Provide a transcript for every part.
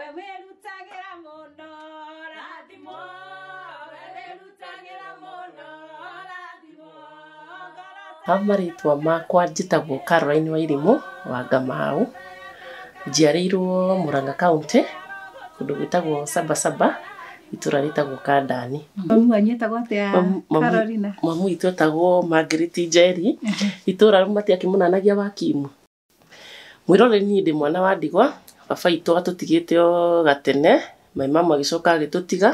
we wirutagira muno rathimo we wirutagira muno rathimo ha marĩtwa makwa njĩtagwo Caroline Wairimũ wa Ngamau njiarĩirwo Murang'a kaũntĩ kũndũ gwĩtagwo Sabasaba itũra rĩtagwo Kandani mamu wanyu etagwo atĩa Carolina mamu itũ etagwo Margaret Njeri itũra matiakĩmũnanagia Wakimu mwĩrore mwana wa ndigwa baba witå atåtigĩte o gatene agä tå tiga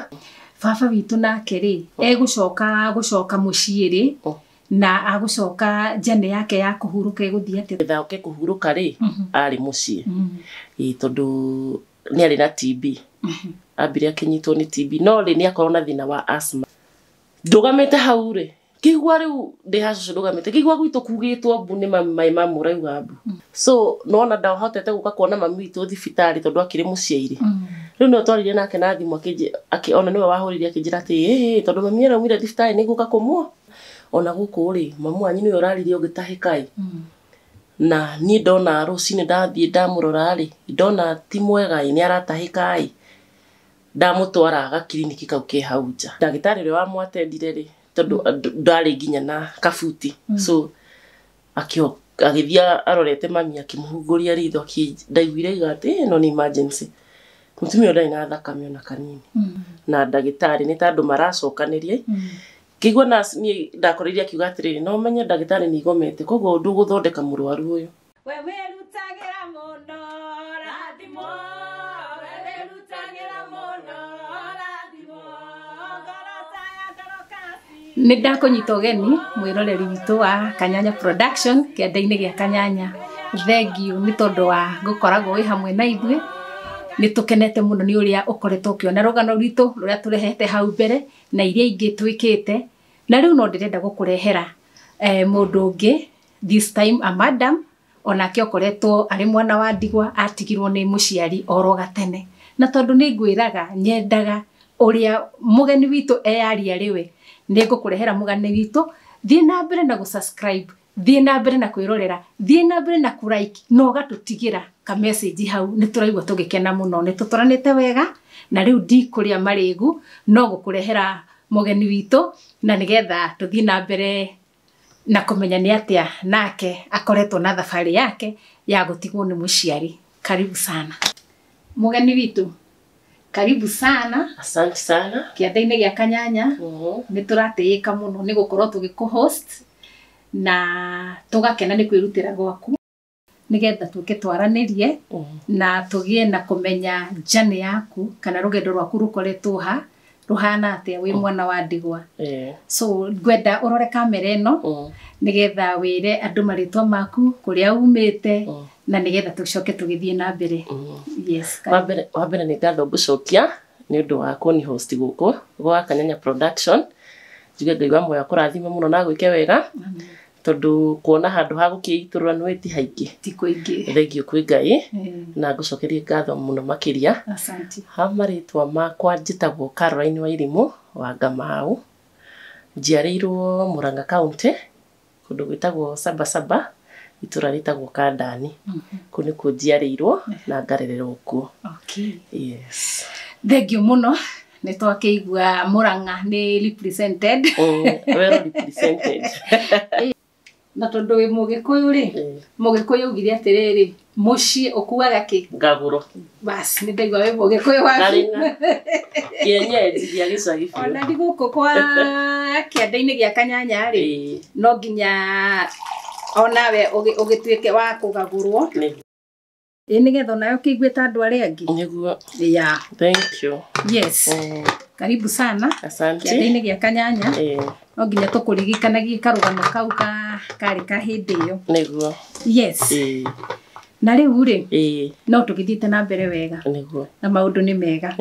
baba witå nake gå coka må ciä rä na coka njane yake ya kũhurũka ĩgũthiĩ atĩ getha oke kũhurũka rĩ mhm. arĩ mũciĩ mhm. ĩ tondå nä arä na TB mhm. ambire nyitwo nä TB no rä nä akorwo na thĩna wa asthma ndũgamĩte hau rĩ kigwa riu ndi hacu rugamite kigwa gwitu kugitwo mbu ni mai ma muraiga mbu mm. so nona ndahotete guka kuona mami witu thibitari tondu akiri muciaire mm. riu nio twaririe nake na thimu ona niwe wahurire akinjira ati tondu mami araumire thibitari ni guka kumua ona guku ri mamu wanyu niwe uraririe ugitahikai mm. na niä ndona rå-cinä ndathiä ndamå rora-rä ndona ti mwega nä aratahä ndamå twara gakirinikä kau ke hau nja ndagä tarä rä wamwatendire rä tondu uh, ndarä nginya na kabuti hmm. so so agithia arorete mami akimuhunguria ritho ndaiguire iga atä no ni emergency mutumia ndarä na thakame ona kanini mm. na ndagätarä nä ta andå maracokanirie mm. kigua niä ndakorire atä rä rä no menye tarä nä igomete koguo ndå gå thondeka må rwaru å yå we ra må no rathimo we ra må no nä ndakånyita å geni mwä roreri witå wa kanyanya production kĩenda-inä gä a kanyanya thengiå nä tondå wa gå koragwo wä hamwe na ithuä nä tå kenete må no nä å rä a å koretwo å kä ona rå gano ritå rå rä a tå rehete hau mbere na iria ingä twä kä te na rä u no ndä renda gå kå rehera e, må ndå å ngä this time a madam onake okoretwo arä mwana wa ndigwa atigirwo nä må ciari oro gatene na tondå nä ngwä raga nyendaga å rä a må geni witå eyaria rä we nä ngå kå rehera må gane witå thiä na mbere na gå thiä na mbere na kwä rorera thiä na mbere na kå like na å gatå tigä ra kamecĩnji hau nä tå raigua tå gä kena må no nä tå tåranä te wega na rä u ndikå rä a marä gu no gå kå rehera må geni witå na nä getha tå thiä na mbere na kå menya nä atä a nake akoretwo na thabarä yake ya gå tigwo nä må ciari karibu sana må geni witå karibu sana asante sana kianda-inĩ gĩa kanyanya mm-hmm. nĩ tũratĩĩka mũno nĩ gũkorwo tũgĩkũ-host na tũgakena nĩ kwĩrutĩra gwaku nĩgetha tũke twaranĩrie mm-hmm. na tũgĩe na kumenya njane yaku kana rũgendo rwaku rũkoretwo ha rũhana atĩa wĩ mm. mwana wa ndigwa so ngwenda ũrore kamera ĩno mm. nĩgetha wĩre andũ marĩtwa maku kũrĩa umĩte mm na nigetha tucoke tugithie na mm. mbere wa mbere nä ngatho ngå cokia nä å ndå wa kå nä host gå kå gwa kanyanya production njuge ngaigua moya kå rathime må no na gwä ke wega mm-hmm. tondå kuona handå ha gå kä itå rora nä ti haingä thengio kwä ngai mm. na ngå cokerie ngatho må no makä ria ha marĩtwa makwa njä tagwo karoraini wa irimå wa ngamau njiarä irwo må ranga kauntä kå ndå gwä tagwo sabasaba itura ritagwo kandani kå nä kå njiarä na ngarererwo kuo okay. yes. thengio må no nä twakä igua må ranga nä na tondå wä må gä kå yå rä eh. må gä kå yå ugire atä rä rä må ciä å kuaga kä ngagå ro nä ndaigua wä må gä kå yå wakienyenjigia gä ona ndi gå kå kwa kĩanda-inä gä a kanyanya rä eh. no nginya onawe ugituike wa kugagurwo ä nä getha onawe å kä igue ta andå arä a angä näguo ya thank you yes karibu sana kĩanda-inĩ gĩa kanyanya no nginya tå kå ririkanagie karå kau karä ka hä ndä ä yo näguo yes na rä u rä no tå gä thiä te na mbere wega Niguo. na maå ndå nä mega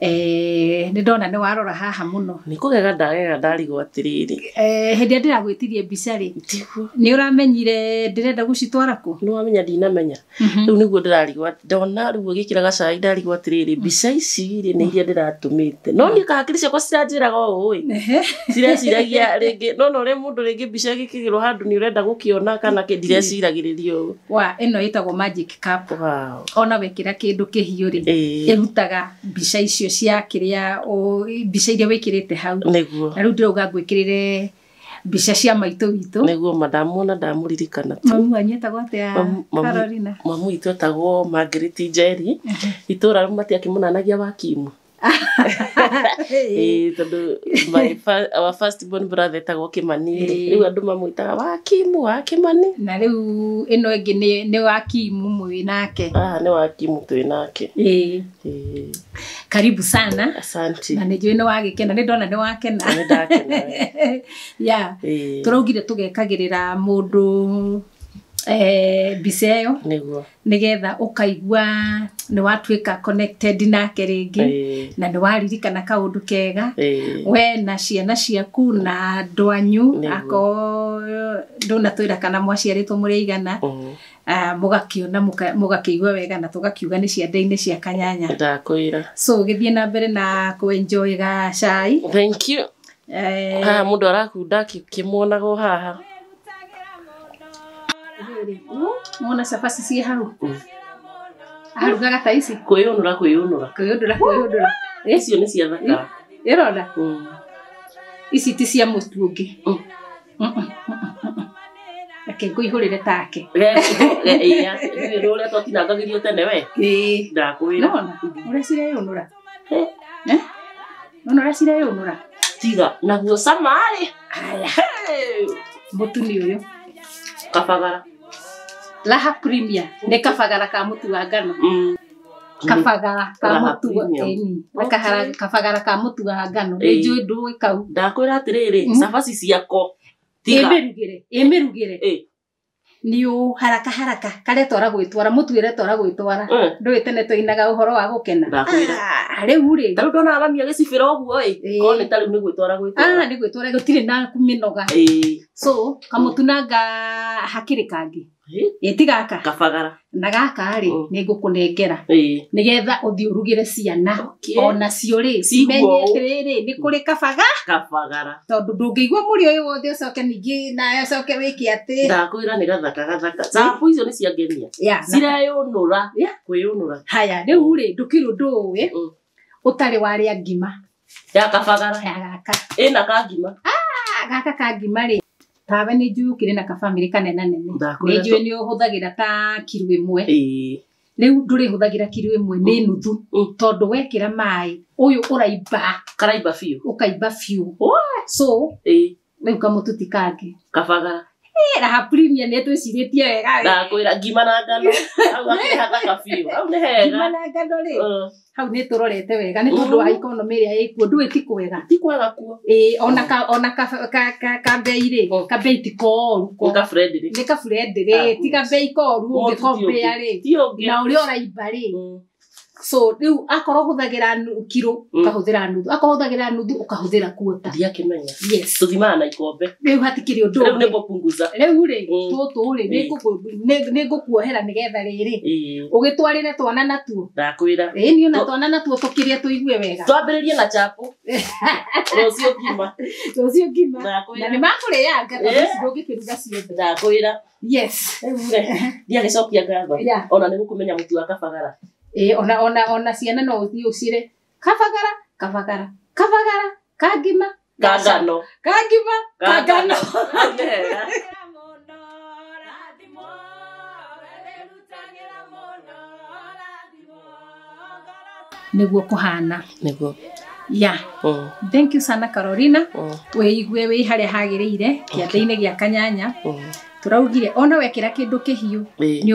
Eh, nä ndona nä warora haha må no nä kå gega ndagega ndarigwo atä rä eh, rä hä ndä ä a ndä ragwä tirie mbica rä nä å ramenyire ndä renda gå citwara kå nä wamenya ndinamenya mhm. rä u nä guo ndä rarigwo ndona rä u gä kä ra gacai ndarigwo atä rä rä mbica ici rä nä iria ndä ratå mä te no mm. niä kahakiri ciakwa ciranjä raga å ä cireciragia rä ngä no na å rä a må ndå rä ngä mbica gä kä gä rwo handå nä å renda gå kä ona kana ndireciragä rä ria å wa ä no ä tagwo ona wä kä ra kä ndå kä hiå rä ä rutaga mbica icio icio cia a mbica iria wä kä rä te hau rä u niguo na kä rä re mbica cia maitå witå niguo madamu na ndamå tu mamu wanyu etagwo atia Carolina mamu itu etagwo Margaret Njeri itå ra rä u matiakä må nanagia wakimu tondå brother etagwo kä mani rä u andå mamwĩtaga wakimu wa kä mani na rä u ä no ä ngä nä wakimu mwä nake ah, nä wakimu twä nake karibu sana Asante. na nä njå nä wagä kena nä ndona nä wakena tå raugire tå gekagä rä ra må ndå Eh, mbica ä yo nä getha å kaigua nä watuä ka nake rä ngä na nä waririkana kaå ndå kega we na ciana ciaku na andå anyu akorwo ndå na twä ra kana mwaciarä two må rä aigana ah, mugakiona mugakiigua wega na tugakiuga ni ciande-ini cia kanyanya ndakwira so githie na mbere na kuenjoy ga cai thank you eh ha mundu haha rä mona cabaci ciä hau arugaga ta ici kwä yå nå ra kwä yå nå ra kwä yå ndå ra kwä yå ndå ra icio ici ti cia må tu ngä reke ngå ihå rä re take å rä a twatinangagärio tene we ndakwä ra å rä a cireyå nå ra å nå ra cireyå nå ra tiga naguo camarä må tu nä å yå kabagara laha premier nä kabagara ka må tu wa ngano mm. kabagara ka må tu kabagara ka må wa ngano nä njå ndå ä kau ndakwä ra atä rä mm. cabaci ciako ä mä rugä re nä haraka haraka karetwara gwä twara må tuä retwara gwä twara ndå ä tene twainaga å horo wa gå kena rä ah, u rä tarä u ndonaga mamia gä cibä ra å guo ä korwo nä tarä ah, na mä so kamå tunanga hakä rä kangä itigaaka kabagara na gaka rä mm. nä ngå kå nengera nä getha å thiä å rugä re ciana ona cio rä cimenye atä rä rä nä kå rä kabaga tondå ndå ngä igua må rä å yå wothe å coke ningä nawe å coke wä ke atä ndakwä ra nä gathaka gathaka cabu icio nä ciangenia cireyå nå ra kwä yå nå ra haya rä u rä ndå kirå ndå å ä mm. å tarä warä a ngima ya kabagara ya ä na kangima ah, gaka kangima rä tawe nä njå kä rä na kabamä kanena nene nä njå nä å hå thagä ra ta kiro ä mwe rä u ndå rä hå thagä ra kiru ä mwe nä mm. nuthu mm. tondå wekä ra maä å yå å raimba karaimba biå å kaimba biå so rä u kamå tå ti kangä kabagara raha premier nä tå cirä tie wega ndakwä ra ngima na ngano hau akĩhathaka biũ hau nĩ hega ngima na ngano rä hau nä tå rorete wega nä tondå wa ikonomä ä rä a ä kuo ndå ä ti kwega ti kwega kuo ona kambei rä kabei ti koru nä kaburendä rä ti kabei koru å ngä kombea rä na å rä a å raimba rä so riu akorwo huthagira kiro ukahuthira mm. nuthu akorwo huthagira nuthu ukahuthira kuota kimenya yes tuthimaga na ikombe riu hatikiri undu riu ni gupunguza riu ri mm. tutu ri mm. ni ngukuohera nigetha riri ugitwarire twana natuo ndakwira ii ni una twana natuo tukirie tuigue wega twambiririe na chapo rucio ngima rucio ngima na ni makurianga ndungikiruga ciothe ndakwira yes riu ri ndiagicokia ngatho ona ni gukumenya mutu wa kabagara Eh, ona ona ona ciana no uthi ucire kabagara kabagara kabagara kangima kangano kagima kagano niguo kuhana niguo ya mm. thank you sana carolina mm. wiigue wi haria hagiriire kianda-ini okay. kanyanya mm turaugire ona wekira kindu kihiu ni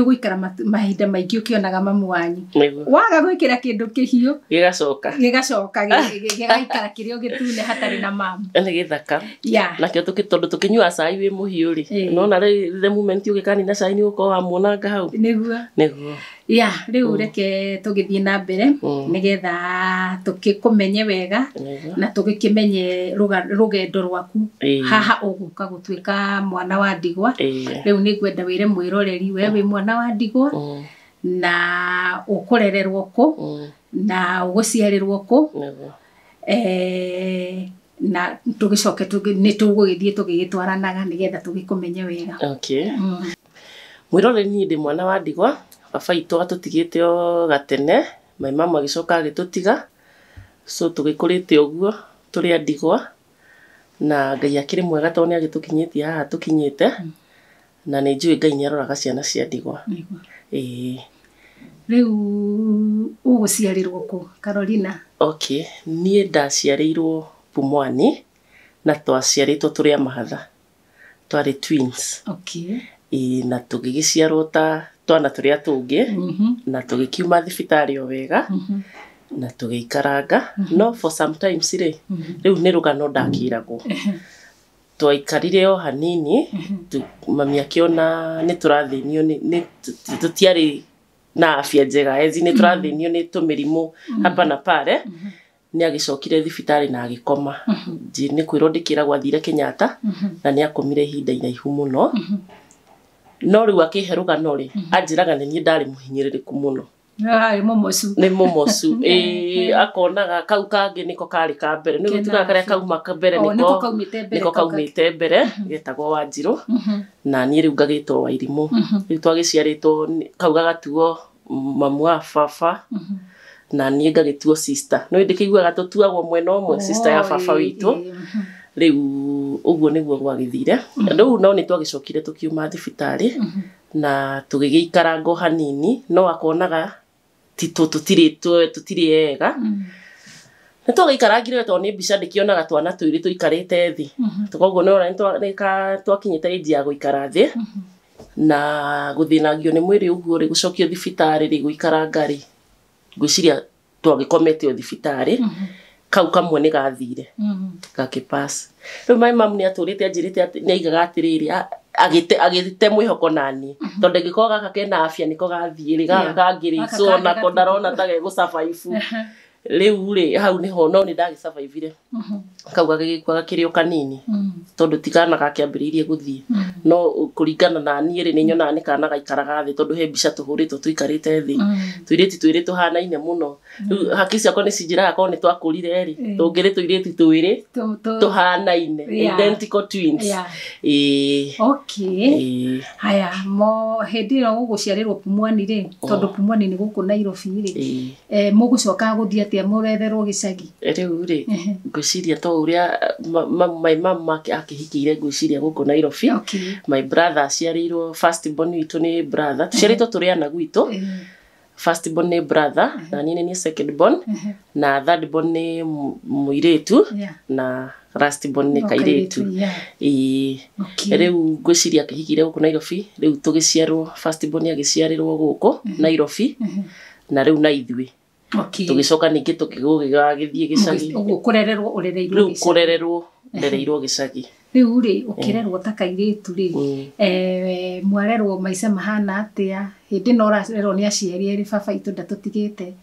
uguikara mahinda maingi ukionaga mamu wanyu waga gwikira kindu kihiu gigacoka gigacoka gigaikara ah. kirio gitune hatari na mamu ni githaka nakio tondu nyua cai we muhiu ri nona riu the moment na sai ni ukorwo wamuonanga hau niguo niguo ya u mm. reke tugithie na mbere mm. kå menye wega na rå gendo rwaku haha tuä ka mwana wa ndigwa wä re mwä roreri we wä mwana wa ndigwa mm. na rererwo kå na rwo kå na nä ni tå gä kå menye wega mwä roreri mwiroreri niä ndä mwana wa ndigwa baba witå atåtigĩte o gatene my mama agĩcoka tiga so guo tå rä a ndigwa na ngai akĩrĩ mwega tå kinyä tie haha te na njå ä ngai nä aroraga ciana cia ndigwa ĩĩ rĩu ũgũciarĩrwo kũ Carolina okay niĩ ndaciarĩirwo Pumwani na twaciarĩtwo tũrĩ a mahatha twarĩ twins okay gä na ciarwo ta twana turia tungi mm-hmm. na kiuma thibitarä o wega mm-hmm. na ikaranga mm-hmm. no for u nä rå nĩ ndakä ragwo twaikarire o hanini mami akĩona nĩ tũrathĩnio tiarä na afya njega ezi nĩ tũrathĩnio nĩ tũmĩrimũ hapa na nä agä cokire thibitarä na agĩkoma ndä kä ragwo athire kenyatta na nä akomire ihinda iraihu no no rä u akä herå gano rä raga nä niä ndarä må hinyä rä rä ku må no nä må mocu akonaga kau kangä nä ko karä ka mbere nä tugaga karä a kauma mbere oh, nä ko kaumä te mbere mhm. getagwo wa njirå mhm. na niä rä u ngagä two wa irimå mhm. rä u twagä ciarä two kau gagatuo mamu wa baba na niä ngagä tuo nä ndä kä iguaga tå tuagwo mwena å mwe ya oh, baba witå rä u uguo niguo gwagithire mm-hmm. riu no ni twagicokire tukiuma thibitari mm-hmm. na tugigikara hanini no akonaga titu tutiri tutiri ega mm-hmm. nä twagäikarangire to nä mbica ndä kionaga twana twä rä tåikarä thĩ koguo nä ona twakinyä te ĩnji ya gå ikara thä na gå thä nagio nä mwä rä å guo rä gå cokio thibitarä rä gå ikaranga rä ngwä ciria twagä komete o thibitarä mm -hmm kau kamwe nä gathire gagä mm-hmm. rä u maä mamu nä atå rä te anjä rä te nä aigaga atä rä rä agä te mwä hoko nani mm-hmm. tondå ngä korwo gaka kena abia nä ko gathiä rä gaka kangä rä conako ndarona ta gegå cabaibu rä u rä hau nä ho no nä ndagä cabaivire mm-hmm. kau gagä gä kä rä o kanini tondå tigana gakä ambä rä irie gå thiä no kå ringana naniä rä nä nyonaga nä kana gaikaraga tondå he mbica tå hå rä two tå ikarä te thä twä rä ti twä rä tå hanaine må no riu mm. hakisi akoo nä cinjä raga korwo nä twakårire rä tå ngä rä tå irä tu twä rä tå hanaine haya mo hä ndä ä ro gå gå ciarä rwo pumwani rä oh. tondå pumwani nä gå kå nairobi rä eh, må gå coka gå thiä atä a må retherwo gä cagi eh, rä u rä ngwä ciria to å rä a mai akä hikä ire ngwä ciria gå kå nairobi my brother aciarä irwo witå nä brother tå ciarä two tå rä ana gwitå eh first born nä brother mm -hmm. na niä nä second born mm -hmm. na third born nä muiretu yeah. na last born nä kairetu rä u ngwä ciria akä higire gå kå nairobi rä u tå gä ciarwo first born agä ciarärwo gå kå mhm. nairobi mhm. na rä u na ithuä tå gä coka ningä tå kä gå gä gagä thiä gä cagi u kå rererwo mhm. rereirwo gä cagi riu ri ukirerwo mm. ta kairitu ri mm. eh, mwarerwo maica mahana atia hindi no urarerwo ni aciari eri baba itu ndatutigite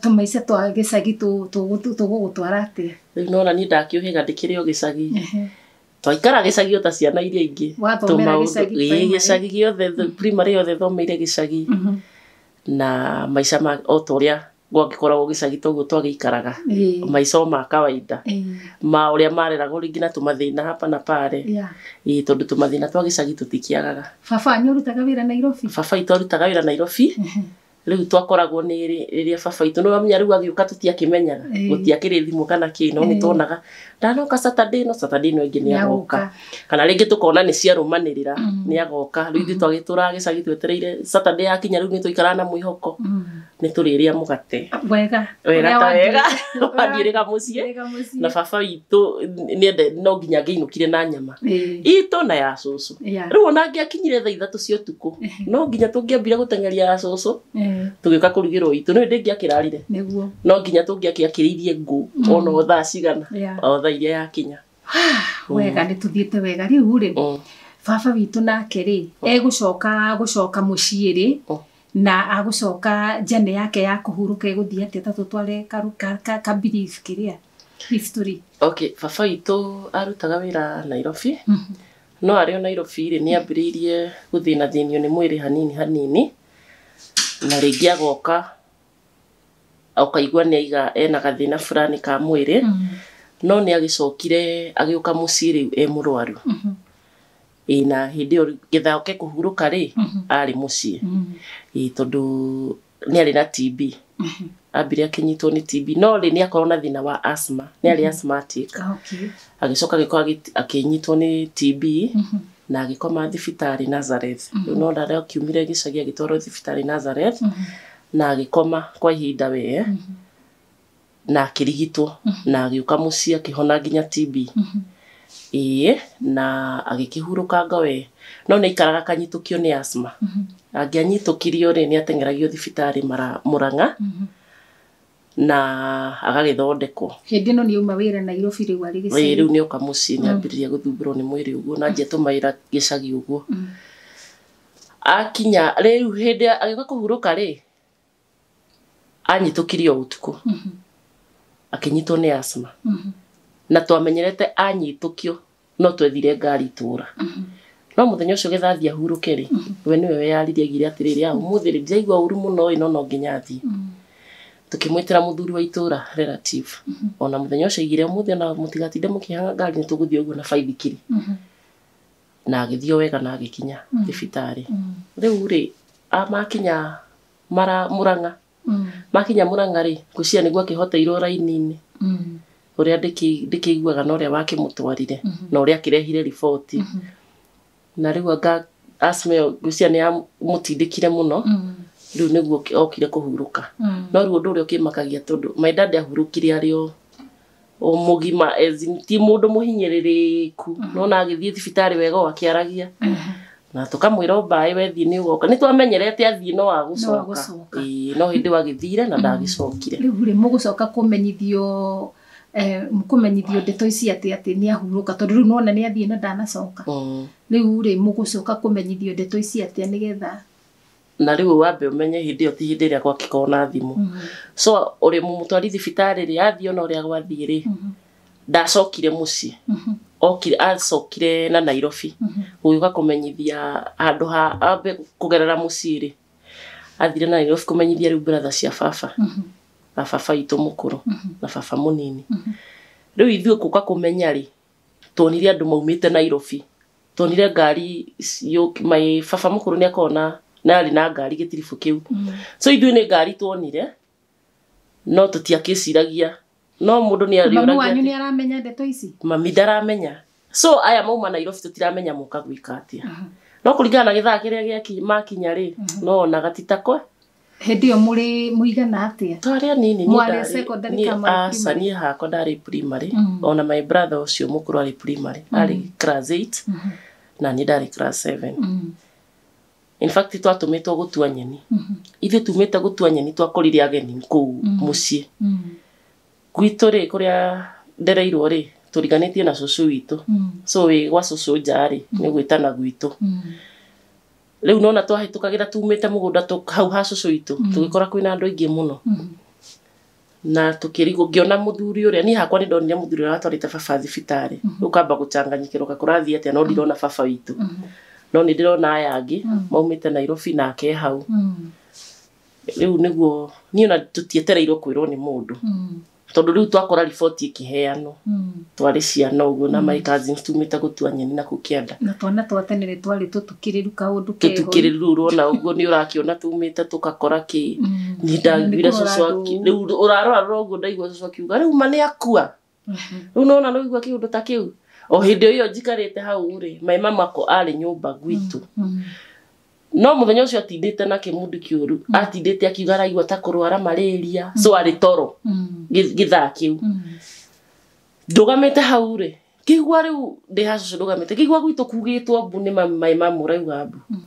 tumaica twa gicagi tugugutwara atia riu nona ni ndakiuhiga ndikiri o cagi twaikara gicagi o ta ciana iria ingi gicagi giothe primary yothe thomeire cagi mm-hmm. na maica o ta gwagikoragwo gicagita uguo twagikaraga maico ma kawaida ma uria mareragwo ringi na tumathina hapa na pale yeah. tondu tumathina twa tikä tutikiagaga baba wä ra nairobi baba itorutaga nä nairobi rä u ni å ka tå tiakä menyaga agiuka tiakä rä thimå kana kä no ni tonaga ndanoka saturday no saturday no ingi niagoka kana ringi tukona ni ciarumanirira mm -hmm. niagoka riu ithu twagitũra gicagi twetereire saturday yakinya riu tuikara na mwihoko mm. ni turiria mugate ah, wega wega ta wega wathiĩrĩga mũciĩ na baba ni ende no nginya ngĩinũkire na nyama itũ na ya cũcũ rĩu ona ngĩakinyire thaa ithatũ cia tuku no nginya tũngĩambire gutengeria ya cũcũ tũgĩũka kũrugĩrwo itũ akirarire niguo no nginya tũngĩakĩakĩrĩirie ngũ mm. ona o thaa cigana o namba iria yakinya wega mm. nä tå thiä te wega rä u rä mm. baba witå nake rä mm. egå coka gå coka må ciä rä na agå coka njane yake ya kå hurå rå ka egå thiä atä tatå tå tware kabirif rä a baba witå arutaga wä ra nairobi mm-hmm. no arä o nairobi rä nä ambä rä irie gå thä na thä nio nä mwä rä hanini hanini na rä ngä agoka ukaigua nä aiga ena gathä na burani ka mwä rä mm -hmm no nä agä cokire agä å ka må ciä rä u e må rwaru ä na hä ndä ä yo gä thake kå hurå ka rä arä må ciä tondå nä arä na tb ambire akinyitwo nä TB no rä nä akorwo na thina wa asthma mhm. nä arä asthmatic okay. agä agä akinyitwo nä TB mm -hmm. na agä thibitarä Nazareth mm -hmm. no ndaria akiumire gĩcagi agĩtwarwo thibitarĩ Nazareth mm -hmm. na agĩkoma kwa ihinda wee mm -hmm na akirigitwo mhm. na agiuka mucii akihona nginya TB ee mhm. na agĩkĩhurũkanga we no nĩ aikaraga kanyitukio ni asthma mhm. agianyitukirio ri ni ateng'eragio thibitarĩ mũrang'a na ni uma wira na irofi ri wa rĩu arĩgĩcii riu ni oka mũciĩ ni ambĩrĩria guthumbiro ni mwiri uguo na njetũmaĩra gicagi uguo akinya rĩu hĩndĩ agĩũka kũhurũka rĩ anyitũkirio ũtukũ akinyitwo ni asma mm-hmm. na twamenyerete anyitå kio no twethire ngari tura mm-hmm. no må thenya å cio ri we nä we yaririe gire atiriri rä rä a må thä rä ndiraigua å ru no nginya thi mm-hmm. tukimwitira muthuri wa itura relative ona må thenya å muthe na mutigati demo kihanga ngari ni tå gå na 5 guo na baithikiri na agä thiä wega na agä kinya thibitarä rä u rä amakinya må ranga Mm. makinya må ranga rä ngå cia nä guo akä hoteirwo raini-inä å mm. rä a ndä kä iguaga na å rä a wakä må twarire mm-hmm. na å rä a akä rehire riboti mm-hmm. na rä u anga ngå cia nä yamå kire må no rä u nä guo okire kå hurå ka no rä u å ndå å rä a å kä makagia tondå maida ndä ahurå kire arä o må gima ti må ndå må hinyä rä rä ku nona agä thiä thibitarä wega akä aragia mm-hmm na tukamwira mbaĩ wethii nä ugoka ni twamenyerete athii no agåcoka no hä ndä wagäthire na mm. ndagäcokire rä u rä må gå coka kå menyithio eh, kå menyithio ndeto ici ati atä nä ahurå ka tondå rä u nona nä athiä na ndanacoka mm. rä u rä må gå coka kå menyithio ndeto ici atä nä getha na rä u wambe umenye hindi hä ndä ä yo ti hä ndä ä na thimå mm. so uri rä må må twari thibitarä ona å rä a gwathiä rä mm-hmm. ndacokire må acokire na nairobi mhm. gũgĩũka kumenyithia handu ha ambe kugerera muciri athire na nairobi kumenyithia rĩu brother cia baba mhm. na baba itũ mũkũrũ mhm. na baba mũnini rĩu ithuĩ gũka kumenya ri tonire andu maumite nairobi tuonire ngari my baba mukuru ni akona na narĩ na ngari gitirifu kiu so ithu ni ngari tonire no tũtiakĩciragia no må ndå nä ariåragianyu nä aramenya ndeto ici mami ndaramenya so aya mauma nairobi tå tiramenya må ka gwä ka atä a no kå ringana na gä thaa kä rä a makinya rä no onaga titakwe hä ndä ä yo må rä må igana atä a twarä anini aca niä hakwa ndarä primary ona my brother å cio må kå rå arä primarä arä class eight na niä ndarä class seven in fact twatå mä two gå tua nyeni ithuä tumä te gå tua nyeni twakorire ageni kå u må ciä gwitå rä kå rä a ndereirwo rä tå riganä na cå witå mm. so wä gwa cå nja rä hmm. nä gwä tana gwitå hmm. rä u nona twahätå kagä ra tumä te må gå nda hau ha cå witå tå gä kora kwä na andå aingä må no na tukirigwo ngiona muthuri uria ni hakwa ni ndonire muthuri uria watwarite baba thibitarĩ mm -hmm. ukamba gucanganyikirwo kakurathiĩ atĩa no hmm. ndirona baba witũ mm -hmm. no nĩ ndĩrona aya angĩ mm -hmm. maumĩte nairobi nake hau rĩu nĩguo niĩ ona tũtietereirwo kwĩrwo nĩ mũndũ tondu riu twakora riboti ikiheanwo mm. twari ciana uguo na hmm. my cousins tumite gutua nyeni na kukienda na twana twa tene ni twari tutukiriru kaundu keho tutukiriru riu rona uguo ni ona tumite tukakora hmm. ki mm. ni ndaguire cucu aki riu urarora rora uguo ndaigua cucu akiuga riu ma ni akua mhm. riu nona no igua kiundu ta kiu o hindi iyo yo hau ri my mama ko ari nyumba gwitu mm. mm no muthenya ucio atindite na kimundi kiuru mm. atindite akiuga raigua ta kurwara malaria mm. so arĩ toro mm. githaa kiu mm. ndugamite hau ri kigua riu ndi hacucu ndugamite kigua gwitu kugitwo mbu nĩ mai ma mũraiga mbu mm.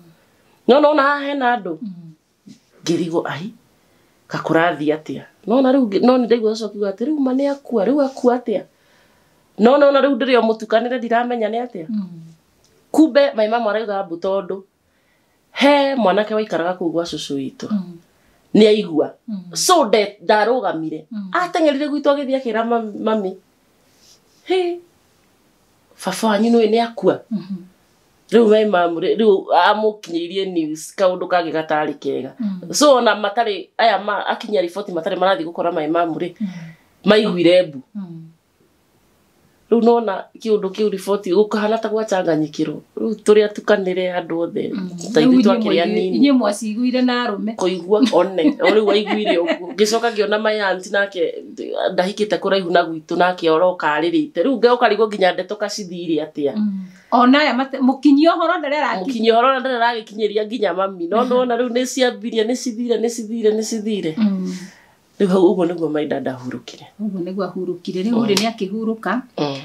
no nona haha hena andũ mm. ngĩrigwo mm. ai gakũrathiĩ atĩa nona rĩu no nĩ ndaigua ũcio kiuga atĩ rĩu ma nĩ akua rĩu akua atĩa no nona rĩu ndĩrĩ o mũtukanĩre ndiramenya nĩ atĩa mm. kumbe mai ma mwaraiga mbu tondũ he mwanake waikaraga kuu gwa cucu witå mm. nä aigua mm. so ndarå gamire mm. ateng'erire gwitå agä thiä akä mami hey. baba wanyu nä nä akua rä u mm-hmm. riu maimamu riu amukinyiririe news kaundu kangi gatari kega so ona matari aya ma akinya matarä matari marathi gukora maä ri rä maiguire mbu mm riu nona kiundu kiu riboti gukahana ta gwacanganyikirwo riu turia tukanire andu othe mm. ta ithu twakiria nini mwaciguire na arume kuigua one o riu waiguire uguo ngicoka ngiona mayanti nake ndahikite kuraihu na gwitu nake oro karirite riu ngeukarigwo nginya ndeto kacithire atia mm. onaya mukinyia uhoro ndaremukinyia uhoro ndarearagikinyiria nginya mami no nona riu niciambirie nicithire nicithire nicithire mm rä u hau å nä guo maida ndahurå kire å guo nä guo ahurå kire rä u rä mm. nä akä hurå mm.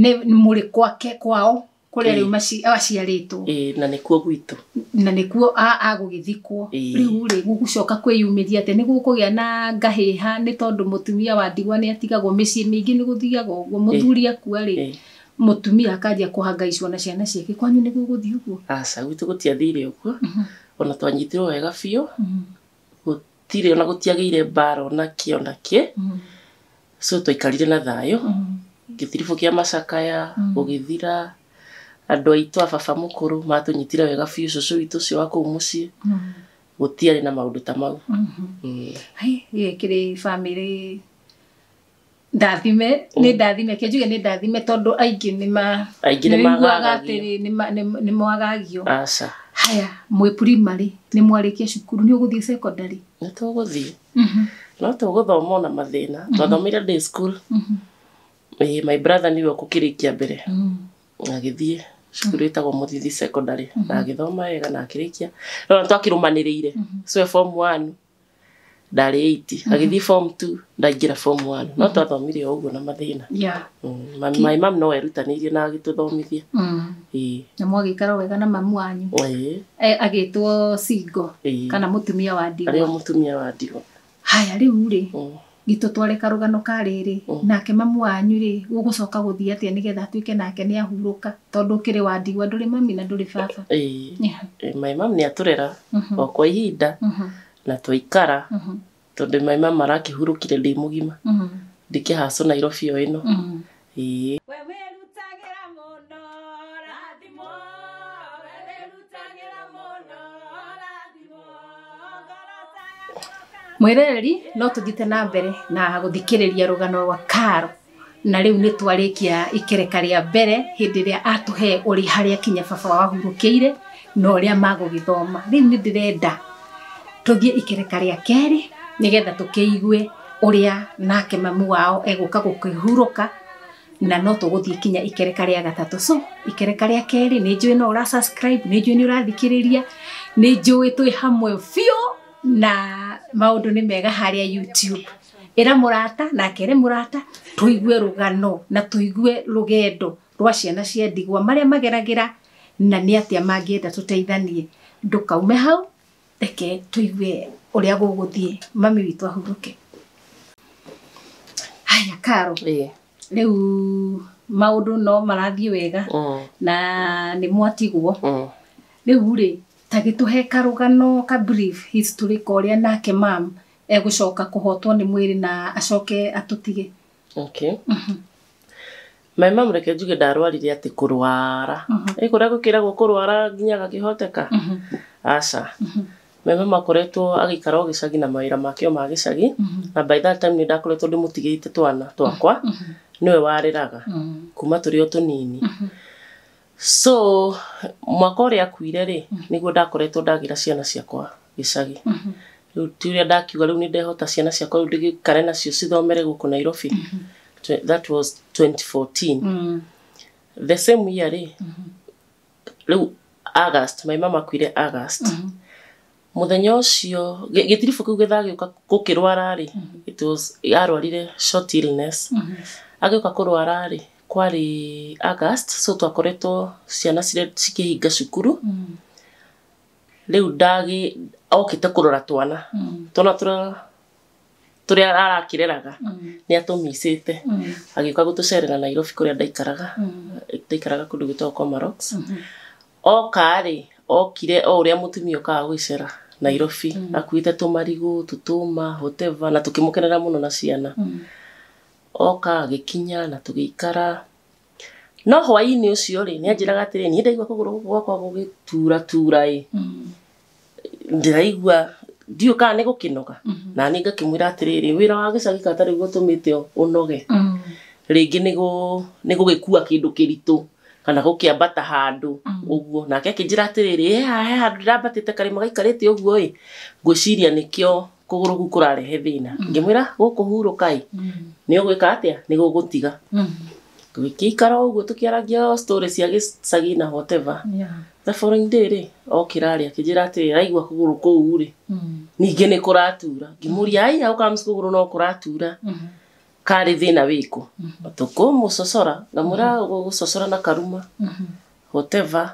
na må rä kwake kwao kå rä mm. a rä u aciarä two na nä kuo gwitå na nä kuo agå gä thikwo rä u rä gå coka kwä yumä ria atä nä gå kå gä a na ngahä ha nä tondå må tumia wa ndigwa nä atigagwo mä ciä mä ingä nä gå thigaga å guo må thuri akua rä tumia akanjia kå kuhangaicwo na ciana ciake kwanyu nä gå gå thiä å guo aca gwitå gå tiathire å guo mm-hmm ona twanyitirwo wega biå mm-hmm. gutirä ona tiagä ire mbara ona kä ona kä mm-hmm. so twaikarire na thayå mm-hmm. gĩthiribũ kĩa macakaya gũgĩthira andũ aitũ a baba mũkũrũ matũnyitire wega biũ cũcũ witũ ũcio wa kũu mũciĩ gũtiarĩ na maũndũ ta mau mm. gĩkĩrĩ bamĩrĩ ndathime mm. nĩ ndathime kä njuge nĩ ndathime tondũ aingĩ nĩ aingĩ nĩ magaga mwagagio haya mwä primary nä mwarä cukuru nä å gå thiä secondary nä tågå thiä mhm. no tå gå thoma na mathä na mhm. twathomeire day school mhm. my brother nä we kå kä rä kia mbere agä thiä cukuru tagwo må thithi secondary na agä thoma wega na akä rä kia rona rå manä rä ire ndarä iti mm-hmm. agäthiä form two ndaingä ra form one no mm-hmm. twathomire o guo na mathä mm. na my mam no erutanä irie na agä tå thomithia na mwagä ikara wega na mamu wanyu e, agä two kana må tumia wa ndigwa arä o må tumia wa ndigwa haya rä u rä mm. gitå tware karå karä rä nake mamu wanyu rä gå gå coka gå thiä atä a nä getha atuä ke nake nä ahurå ka tondå kä rä wa ndigwa ndå rä mami na ndå rä baba my mam nä atå rera mm-hmm. o ihinda na twaikara mm -hmm. tondå maä ma marakĩhurå kire ndä må gima mhm. ndä hacå nairobi ä mhm. no ĩĩ mwirereri no tuthite na mbere na guthikiriria rugano rwa karo na riu ni twarikia ikereka ria mbere hindi ria atuhe uri haria kinya baba wahurukiire na uria magugithoma riu ni ndirenda tuthie ikereka rĩa keri nigetha tukiigue uria nake mamu wao eguka gukihuruka na no tuguthie kinya ikereka rĩa gatatu so ikereka rĩa keri ni njå no ura subscribe ni njå ni å rathikä ni ria tu hamwe fio na maundu ni mega haria youtube ä murata na kere murata tuigue rugano na tuigue rugendo rwa ciana cia ndigwa maria mageragira na nä atia mangienda tuteithanie ndukaume hau reke tuigue uria guguthie mami witu ahuruke haya karo yeah. riu maundu no marathie wega na ni mwatigwo mm. riu ri tagituhe karugano ka brief history koria nake mam egucoka kuhotwo ni mwiri na acoke atutige okay mm -hmm. my reke njuge ndarwarire atä kå rwara ä mm-hmm. kå rä a gå kä ragwo kå rwara hoteka mm-hmm. aca mm-hmm meme makoretwo agĩikara o na maira make o ma mhm. na by that time nĩ ndakoretwo ndĩ mũtigĩte twana twakwa mhm. Mhm. nĩwe wariraga kuma turi otunini so mwaka ũrĩa akuire rĩ nĩguo ndakoretwo ndagĩra ciana ciakwa gicagi rĩu ti ũrĩa ndakiuga rĩu nĩ ciana ciakwa rĩu ndĩgĩikare nacio cithomere gũkũ nairobi that was 2014 the same year ri rĩu august my mama akuire august mm -hmm muthenya ũcio gĩtiribũ kĩu gĩthagĩũka gũkĩrwara rĩ mm-hmm. yarwarire short illness mm-hmm. agĩũka kũrwara rĩ kwarĩ august so twakoretwo ciana cikĩhinga cukuru mm-hmm. rĩu ndagĩ okĩte kũrora twana twana tũrĩa arakĩreraga nĩ atũmicĩte agĩũka gũtũcerera nairobi kũrĩa ndaikaraga ndaikaraga kũndũ gwĩtagwo comarox oka rĩ okire o ũrĩa mũtumia okaga gwĩcera nairobi mm. akuite tumarigu tutuma hoteva na tukimukenera muno na ciana mm. oka agikinya na tugiikara no hwaini ucio ri ni anjiraga atiriri ni ndaigua kuguru guku gwakwa gugituura tura i mm. ndiraigua ndiå kana nä gå kä noga mm-hmm. na nä ngakä mwä ra atä rä rä wä ra wa gä cagä katarä guo tå mä te å noge mm. rä ngä nä gå gä kua kä ndå kä ritå kana gukiambata handu uguo mm. nake akinjira atiriri heha he handu ndambatite karima gaikarite uguo i ngwiciria nikio kuguru gu kurarehe thina mm. ngimwira gukuhurukai mm. ni ugwika atia ni gugutiga gwikiikara uguo tukiaragia story cia gicagi na whatever the following day rä okira rä akinjä atä raigua kå gå rå kå u rä ningä nä kå ratura ngä må ria ai au kamå kå gå rå no kå ratura mm -hmm kari thina wiko mm -hmm. tukumucocora ngamwira mm -hmm. na karuma hoteva -hmm. whatever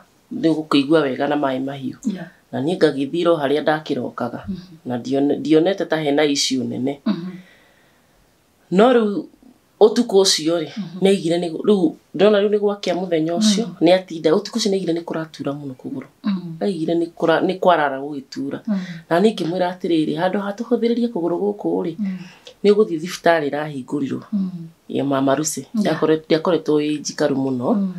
gå kä igua wega na maä mahiå na niä ngagithirwo harä a ndakä rokaga mhm. na ndionete ta hena icio nene mhm. no rä u utuku ucio ri mhm. niaigire riu ndona riu ni gwakia muthenya ucio mhm. ni atinda utuku ucio niaigire ni kuratura muno kuguru mhm. aigire ni kwarara gugitura na ni ngimwira atiriri handu ha tuhuthiririe kuguru guku ri ni uguthii thibitari irahingurirwo ya mama ruci ndiakoretwo i njikaru muno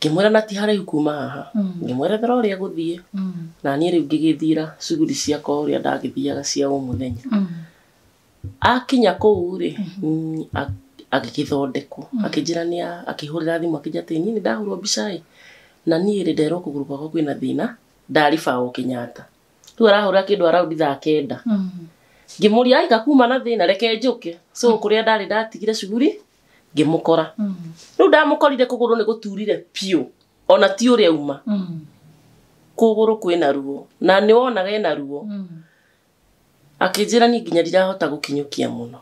ngimwira na ti haraihu kuma haha ngimwerethera uria guthii na niĩ riu ngigithira shughuli ciakwa uria ndagithiaga cia o muthenya akinya kuu rä mhm. mm, agĩgĩthondekwo mhm. akĩnjĩra nĩ akĩhũrĩra thimũ akĩnjĩra atĩ niĩ nĩ ndahũrwo mbica ĩ na niĩ rĩ nderwo kũgũrũ gwakwa kwĩna thĩna ndarĩ bao Kenyatta rĩu arahũra kĩndũ araundi thaa kenda mhm. ngĩmũria aika kuma na thina reke njuke so kũrĩa ndari ndatigire cuguri ngĩmũkora rĩu ndamũkorire kuguru ni guturire piu ona ti ũrĩa uma kũgũrũ kwĩna ruo na ni wonaga ena ruo mm -hmm akinjĩra niĩ nginya ndirahota gũkinyũkia mũno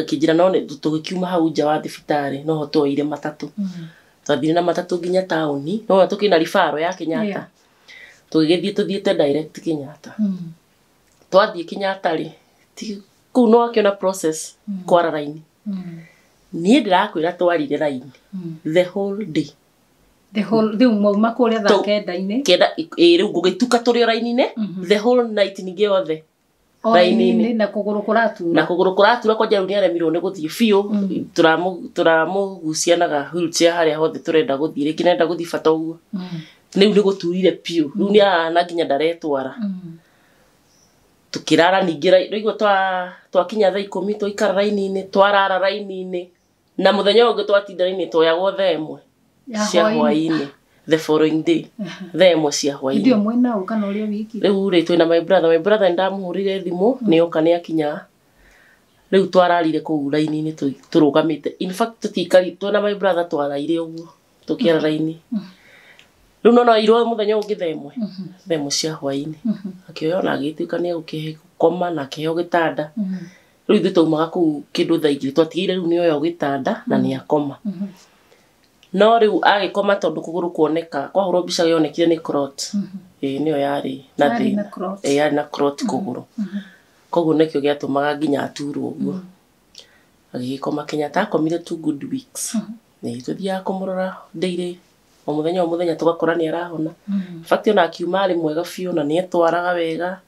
akinjĩra no tũgĩkiuma hau nja wa thibitarĩ noho tuoire matatũ mm mm-hmm. twathire na matatũ nginya no noho tũkĩna rifaro ya Kenyatta yeah. tũgĩgĩthiĩ direct Kenyatta mm -hmm. twathiĩ Kenyatta rĩ no akĩona process mm -hmm. kwara raini mm-hmm. niĩ ndĩrakwĩra twarire raini mm-hmm. the whole day rĩu mwauma kũrĩa thaa kenda-inĩ kenda e rĩu ngũgĩtuka tũrĩ raini-inĩ the whole night ningĩ yothe raini na kuguru kuratura na kuguru kuratura kwa jaru niaremirwo ni guthii biu mm. turamugucianaga turamu wheelchair haria hothe turenda guthii rĩngĩ nenda guthii bata ũguo mm. rĩu nĩ gũturire piu rĩu mm. nĩ ahana nginya ndaretwara mm. tukirara ningĩ rĩguo twa twakinya thaa ikũmi twaikara raini-inĩ twarara raini-inĩ na mũthenya ũngĩ twatinda raini twoyagwo thaa ĩmwe cia hwainĩ the following day mhm. the mwe cia hwainä my brother my brother ndamå hå rä re thimå mm. nä oka nä akinya rä twararire kå raini-inä tå in fact te tå my brother twaraire å guo mm-hmm. raini mm-hmm. rä nona irwo må thenya å ngä themwe mm-hmm. themwe cia hwainä akä oya ona agä tuä koma na akä heo gä tanda rä u ithuä twaumaga kå u kä ndå nä oya å na nä akoma mm -hmm no riu agikoma tondu kuguru kuoneka kwahurwo mbica yonekire ni crot ii mhm. niyo yari na thina yari na crot kuguru koguo nekio giatumaga nginya aturwo uguo mhm. agigikoma kenyatta akomire two good weeks ii mhm. tuthiaga kumurora daily o muthenya o muthenya tugakora ni arahona fakti ona akiuma ari mwega biu na etwaraga wega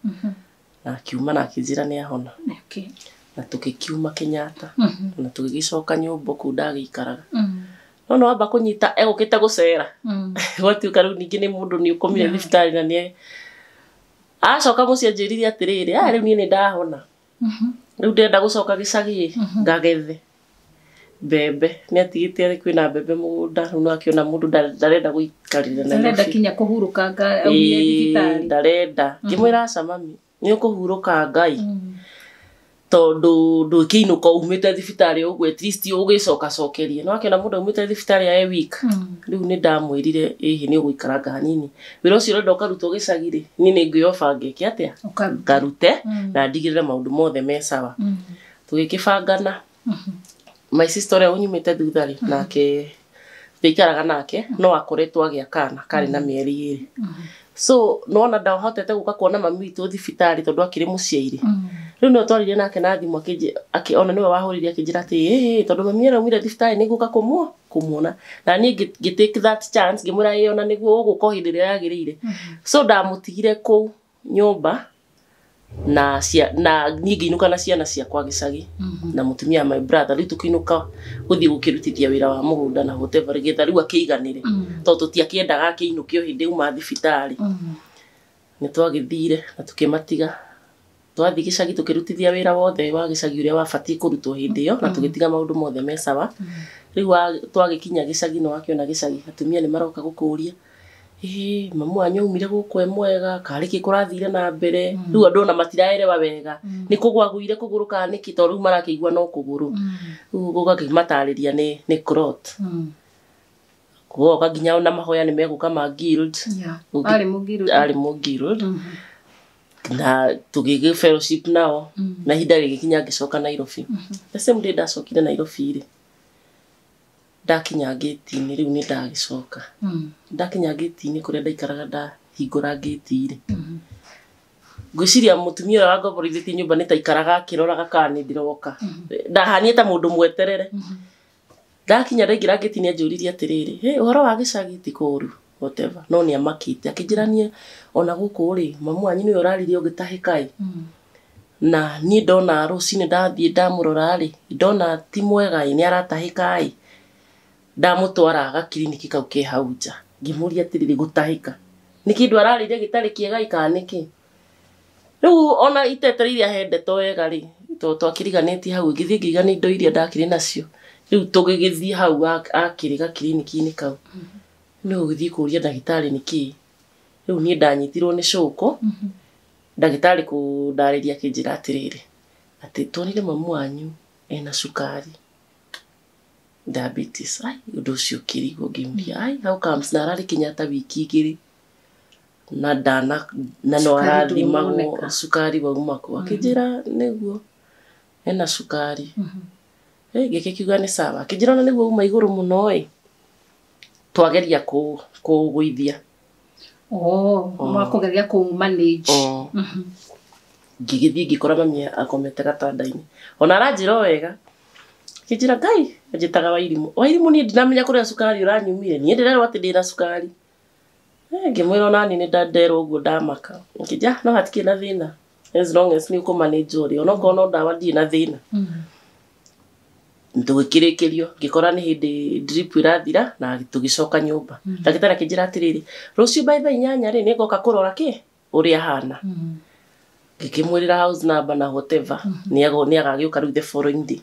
na akiuma na akinjira ni ahona na tugikiuma kenyatta na tugigicoka nyumba kuu ndagiikaraga no no amba kunyita egukite eh, gucera mm. gwatuika riu ningi ni mundu ni ukomire thibitari na nie acoka muci anjirire atiriri a ah, riu nie ni ndahona mm-hmm. riu ndenda gucoka gicagi mm-hmm. ngagethe mbembe nä atigä te kwä na mbembe må gå nda no akä mundu ndarenda gå ikarire kinya kå hurå kanga ndarenda ngä mwä ra acamami nä å kå hurå ka ngai mm tondu ndukiinuka umite thibitarä å guo å gä cokacokerie no akena må ndå thibitari ya week wik hmm. rä u nä ndamwä ihi ni nä å gå ikaranga hanini wä ra å cio renda å karutwo ni cagi rä niä nä ngwä oba ngarute hmm. na ndigä rä mothe me sawa hmm. tå gä kä bangana maicista å rä a å nyumä te thutharä nake twaikaraga nake no akoretwo agä kana karä na mieri eri ä rä so nona ndahotete gå ka kuona mami thibitari thibitarä tondå akä rä må riu no twaririe nake na thimu ona niwe wahurire akinjira ati tondu mami araumire thibitari niguka kumwo kumwona na nie ngä take that chance ngä mwä ona nä guo å gå ka hä ndä ä rä a yagä rä ire mm-hmm. so ndamutigire na cia na ni ngä na ciana ciakwa gä cagi mm-hmm. na må my brother rä u tå kä inå wa må na whatever getha rä u akä iganä re mm -hmm. tondå tå tiakä endaga akä o mm -hmm. na matiga twathi gicagi tukirutithia wira wothe wa gicagi uria wabatie kurutwo hindi iyo na mm-hmm. tugitiga maundu mothe me sawa mm-hmm. riu twagikinya gicagi no wakiona gicagi atumia ni maroka gukuria ä mamu wanyu aumire gå e mwega karä kä kå rathire na mbere mm-hmm. rä u andå ona matiraerewa wega nä kå gwagå kå gå rå kana nä kä tondå rä u marakä igua no kå gå rå rä u gågakä matarä ria nä kwoka nginya ona mahoya nä megå guild ma arä guild na gä nao mm. na ihinda rä gä kinya ngä coka nairobi mm -hmm. same day ndacokire nairobi rä ndakinya ngäti-inä rä u nä ndagä coka mm-hmm. ndakinya ngäti-inä kå rä a ndaikaraga ndahingå ra ngäti-rä ngwiciria mutumia wa ngoborithiti nyumba ni taikaraga akiroraga kana ni ndiroka ndahanie ta må ndå mweterere ndakinya ndaingä ndaingira ngitini anjuririe atiriri he uhoro wa gicagi ti kuru whatever no ni amakite akijiranie ona guku ri mamu wanyu nä å å mm. na ni dona rå cinä ndathiä ndamå rorarä ndona ti mwega nä aratahä kaä ndamå twara gakiriniki kau kä hau nja ngimå ria atä rä rä gå tahä ka nä kä ndå ararä ria gä tarä kä ega nä kä rä u ona itetera iria he ndeto wega rä twakä riganä tie hau ngä ngiga ni ndo iria ndakirä nacio rä u hau akiriga kliniki ni kau mm -hmm no uthi kuria dagitari niki riu nie ndanyitirwo ni cuko ku mm-hmm. kundariria kinjira atiriri ati twonire mamu anyu ena sukari diabetes ai undu ucio ukirigwo gimbi ai how comes na ararä kinya wiki igiri na dana na no sukari wa guma ko akinjira neguo ena sukari eh mm-hmm. kä kiuga nä sawa akinjira na neguo uma igå rå må twageria kũgũithia mwakũgeria kũ manage mhm. ngä kora mamia akomete gatanda-inĩ ona aranjä ra wega ngĩnjĩra ngai njĩtaga wairimũ wairimũ niä ndinamenya kũrĩa cukari ũranyumire niĩ ndĩrerwo atĩ ndĩna cukari ngĩmwĩra onani nĩ nderwo ũguo ndamaka ngĩnja ah, no hatikĩrĩ na thĩna as long as nĩ ũkũmanĩnja ũrĩa onokorwo no ndawa ndirĩ na thĩna mm -hmm tugikirikirio ngikora ni hindi drip irathira na tugicoka nyumba mm-hmm. ndagitara kinjira atiriri rucio by thaa inyanya ri ningoka kurora ki uri hana mm-hmm. ngikimwirira house number na whatever mm-hmm. niago niagagiuka ru the following day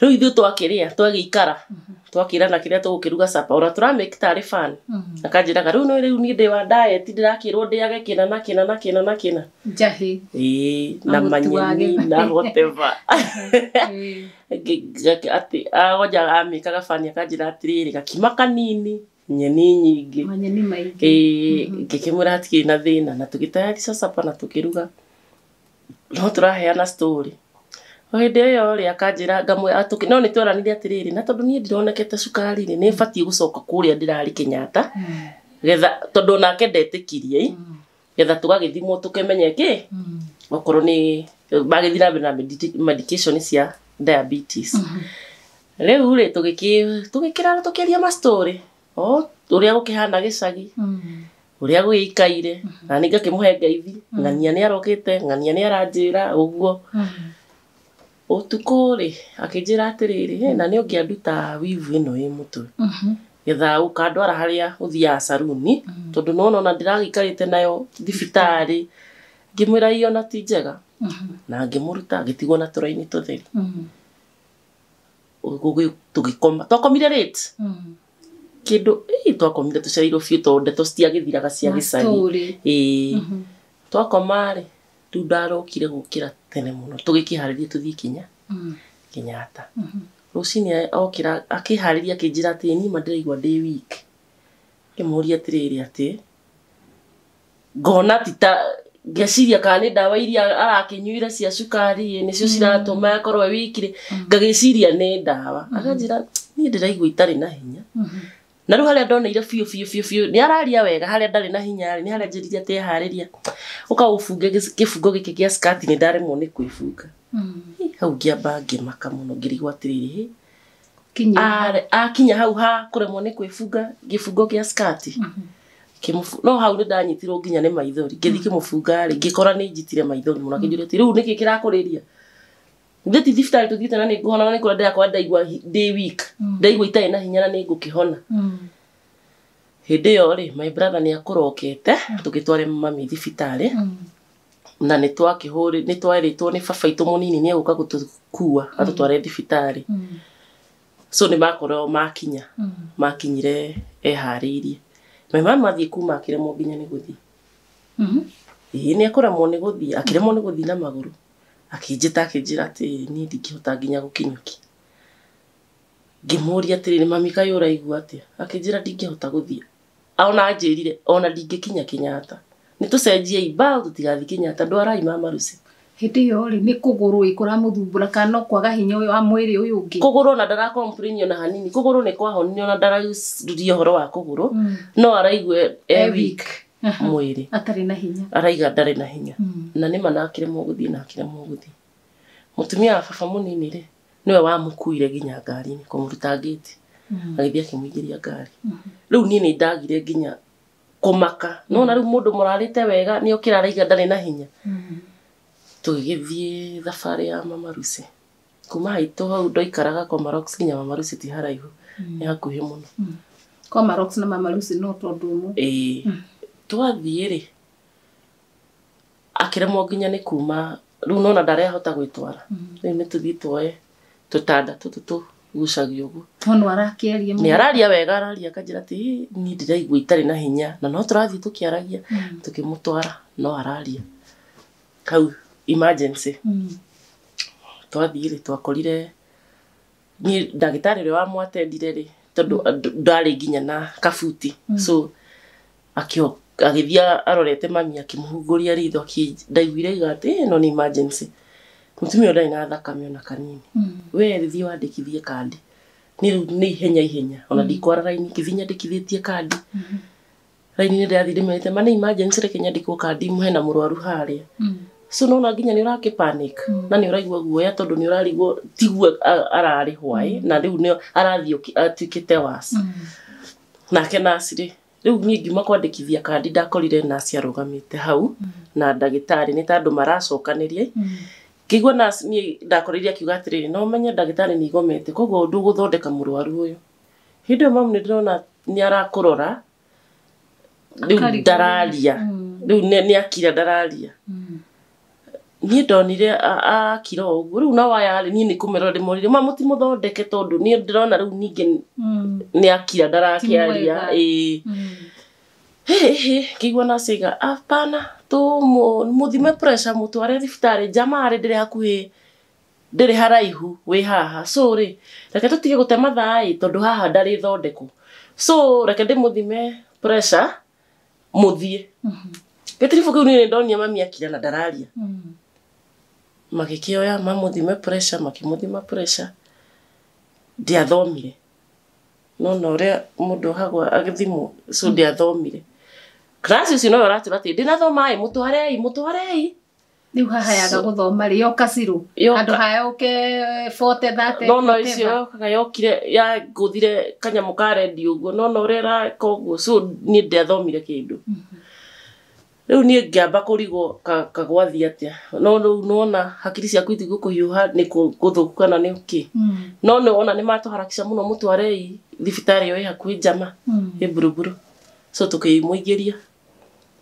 riu ithuĩ twakiria twagĩikara mhm. twakĩrana kĩrĩa tũgũkĩruga capa ona tũra make tarĩ fan mhm. akanjĩraga rĩu no rĩu niĩ ndĩ wa diet ndĩrakĩrwo ndĩage kĩna na kĩna na kĩna na kĩna njahi ĩĩ na manyeni na whatever atĩ agonja amĩkaga fan akanjĩra atĩrĩrĩ gakima kanini nyeni nyingĩ manyeni maingĩ ĩĩ mhm. ngĩkĩmwĩra hatirĩ na thĩna na tũgĩtayarica capa na tũkĩruga no tũraheana story hĩndĩ ri akanjira ngamwe atuki no ni twaranirie atiriri na tondu niĩ ndironekete cukari ni ni batiĩ gucoka kuria ndirari kinyata hmm. getha tondu nake ndetĩkirie hmm. getha tũgagĩthimwo tũkĩmenye kĩ hmm. okorwo nĩ magĩthiĩ na mbere na medication cia diabetes tugiki tugikira tũgĩkĩrana ma story o ũrĩa gũkĩhana gicagi ũrĩa gwĩikaire na nĩ ngakĩmũhe ngaithi ng'ania ni arokite ng'ania nĩ aranjĩra ũguo utuku ri akinjira atiriri na ni ungianduta wivu ino i mutwe mm-hmm. getha ukandwara haria uthiaga saruni mm-hmm. tondu nona ona ndiragikarite nayo thibitari ngimwira iyo na ti njega mm-hmm. na ngimuruta agitigwo na turaini tutheri tugikoma twakomire late kindu twakomire tucereirwo biũ tondũ ndeto citiagĩthiraga cia gĩcagi ĩĩ twakoma rĩ rĩu ndarokire gũkĩra tene må no tå gä kä harä ria tå thiä kinya kä mm-hmm. kenyatta mm-hmm. rå cinä okä akä harä ria akä njä ra atä nima ndä raigua ndä kä må ria atä rä rä atä ngona tita ngeciria kana nä ndawa iria arakä nyuire cia cukari nä cio mm-hmm. ciratå ma korwo e wikirä ngagä ciria nä ndawa aganjä ra niä ndä raigua itarä na hinya mm -hmm na rä u harä a ndoneire biå biå biå biå nä araria wega harä a ndarä na hinyarä nä harä a njä ririe atä eharä ria å ka gå bunge kä bungo gä kä gä a nä ndaremwo nä kwä bunga mm. hau ngä amba ngä maka må no ngä rigwo atä rä rä akinya hau ha kå remwo nä kwä bunga gä bungo gä a mhm. no hau nä ndanyitirwo nginya nä maithori ngä thiä mm. kä må bungarä ngä kora nä njitire maithori må no akä njå ria atä rä u nä kä kä rakå rä ria ndeti thibitarä tå thiä tena nä ngå hona na nä kå rä ndärakwa ndaigua ndä wik mm. ndaigua itarä na hinya na nä ngå kä hona mm. hä ndä ä yo rä my brother nä akå rokete mm. tå gä tware mami thibitarä na nä twarä two nä baba itå må nini nä egå ka gå tå kua atå tware thibitarä so nä makorwo makinya makinyire eharä irie mamami mathiä kuma akä remwo nginya nä gå thiä ä nä akå remwo nä gå thiä akä remwo nä gå thiä na magå rå akijita akijira ati ni ndingihota nginya gukinyuki ngimuria ati ni mami kai ũraigua ati akijira ndingihota guthia ona anjĩrire ona ndingikinya kinyata nĩtũcenjie ibao tũtigathiĩ Kenyatta ndwarai mama rũciũ hĩndĩ ri ni kuguru ikura muthumbura kana no kwaga hinya ũyũ wa mwĩrĩ ũyũ ũngĩ kũgũrũ ona ndara complain ona hanini kũgũrũ nĩ kwahonire ona ndararuria horo wa kuguru mm. no araigua e eh, week. Eh, mwiri atari na hinya araiga ndari na hinya hmm. na ni nima nakire muguthii nakire muguthii mutumia wa baba munini ri niwe wamukuire ginya ngari-ini kumuruta ngiti hmm. agithii akimwingiria ngari hmm. riu ni ni ndagire nginya kumaka na riu mundu murarite wega ni okira araiga ndari na hinya tugigithii thabari ya mama Lucy kuma haitu hau ndoikaraga Comarox ginya mama Lucy ti haraihu ni hakuhi muno Comarox na mama Lucy no tondu eh twathiĩ rĩ akĩremwo nginya nä kuma rĩu nona ndarehota mm-hmm. u nä tå thiä twoe tũtanda tũtũ tũgucagia ũguo nĩ araria wega araria kanjĩra ti niĩ ndĩraigua itarĩ na hinya na no tũrathiĩ tũkĩaragia mm-hmm. tũkĩmũtwara no araria kau emergency rä mm-hmm. twakorire twakorire niĩ ndagĩtarĩ ũrĩa wamwatendire rĩ tondũ ndarĩ nginya na kabuti so akĩo agithia arorete mami akimuhunguria ritho ndaiguire iga ati ino ni emergency mutumia ndarĩ na thakame ona kanini mm. we thiĩ wandĩkithie kandi ni ihenya ihenya ona hmm. dikwara raini kithinya nyandĩkithĩtie kandi hmm. raini ni ndĩrathiĩ ndĩmĩrĩte ma nĩ emergency kenya nyandĩkwo kandi muhe na murwaru harĩa hmm. so no nona nginya nä å panic na ni å raigua guoya tondu ni å rarigwo tiguo ararä hwaä na rä u arathiä atuä kä te nake nacirä riu ni ngiuma kwandikithia kandi ndakorire na ciarugamite hau na dagitari ni tandu maracokaniria kigwa na ni ndakorire akiuga atiriri no menye dagitari ni gomete kogwo ndu guthondeka murwaru uyu hindu mamu ni ndirona ni arakurora riu dararia mm. riu ni akira dararia mm. niä ndonire hmm. akira å guo rä u na wayarä niä nä kå merora ndä morire mamå ti må thondeke tondå niä ndä rona rä u ningä nä akira ndarakä aria ngä igua naciga apana tå må thime må tware thibitarä njamarä ndä rä hakuhä ndä rä haraihu wä haha so rä reke tå tige gå te mathaä tondå haha ndarä thondekwo so reke ndä må thime må thiä hmm. gä tiribå kä u nä nä ndonia mami akira na ndararia mm -hmm magĩkĩoya mamuthime pressure makĩmuthima pressure ndiathomire no no ũrĩa mũndũ ohagwo agĩthimwo so hmm. ndiathomire klasi ũcio noyo ũratwĩra atĩ ndĩnathoma ĩ mũtwarei mũtwarei rĩu haha yaga gũthoma rĩ yoka cirũ handũ ha yoke bote thate no no icio yokaga yokire ya kanyamũ ka redio ũguo no na ũrĩa ĩraka so niĩ ndiathomire kĩndũ mm -hmm riu nie ngiamba kurigwo kagwathi atia no riu nona hakiri ciaku itigikuhiuha ni guthuka na ni ki hmm. no ni wona ni matuharakisha muno mutwarei thibitari iyo i hakuhi njama i hmm. mburuburu so tukimuingiria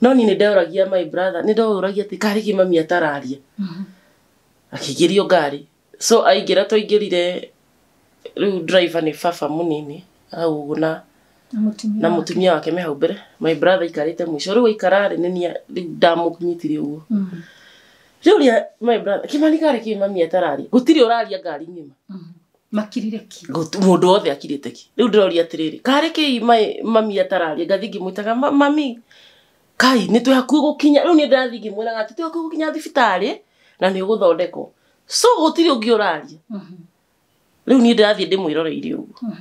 no ni ndeoragia my brother ni ndeoragia ati karigi mami atararia hmm. akigirio ngari so aingira twaingirire riu driver ni baba munini au na na mutumia wake me hau mbere my brother ikarite mwisho riu aikara ri ni riu ndamukinyitire uguo mm-hmm. riu ria my brother kimani kari ki mami atarari gutiri uraria ngari ngima mm-hmm. makirire ki mundu wothe akirite ki riu ndiroria atiriri kare ki mami atarari ngathi ngimwitaga mami kai nä twä hakuä gå kinya rä u nä ndärathiä ngä mwä raga atä twä hakuä gå kinya thibitarä na nä å gå thondekwo so gå tirä å ngä å raria mm-hmm. rä u niä ndärathiä ndä mwä roreire å guo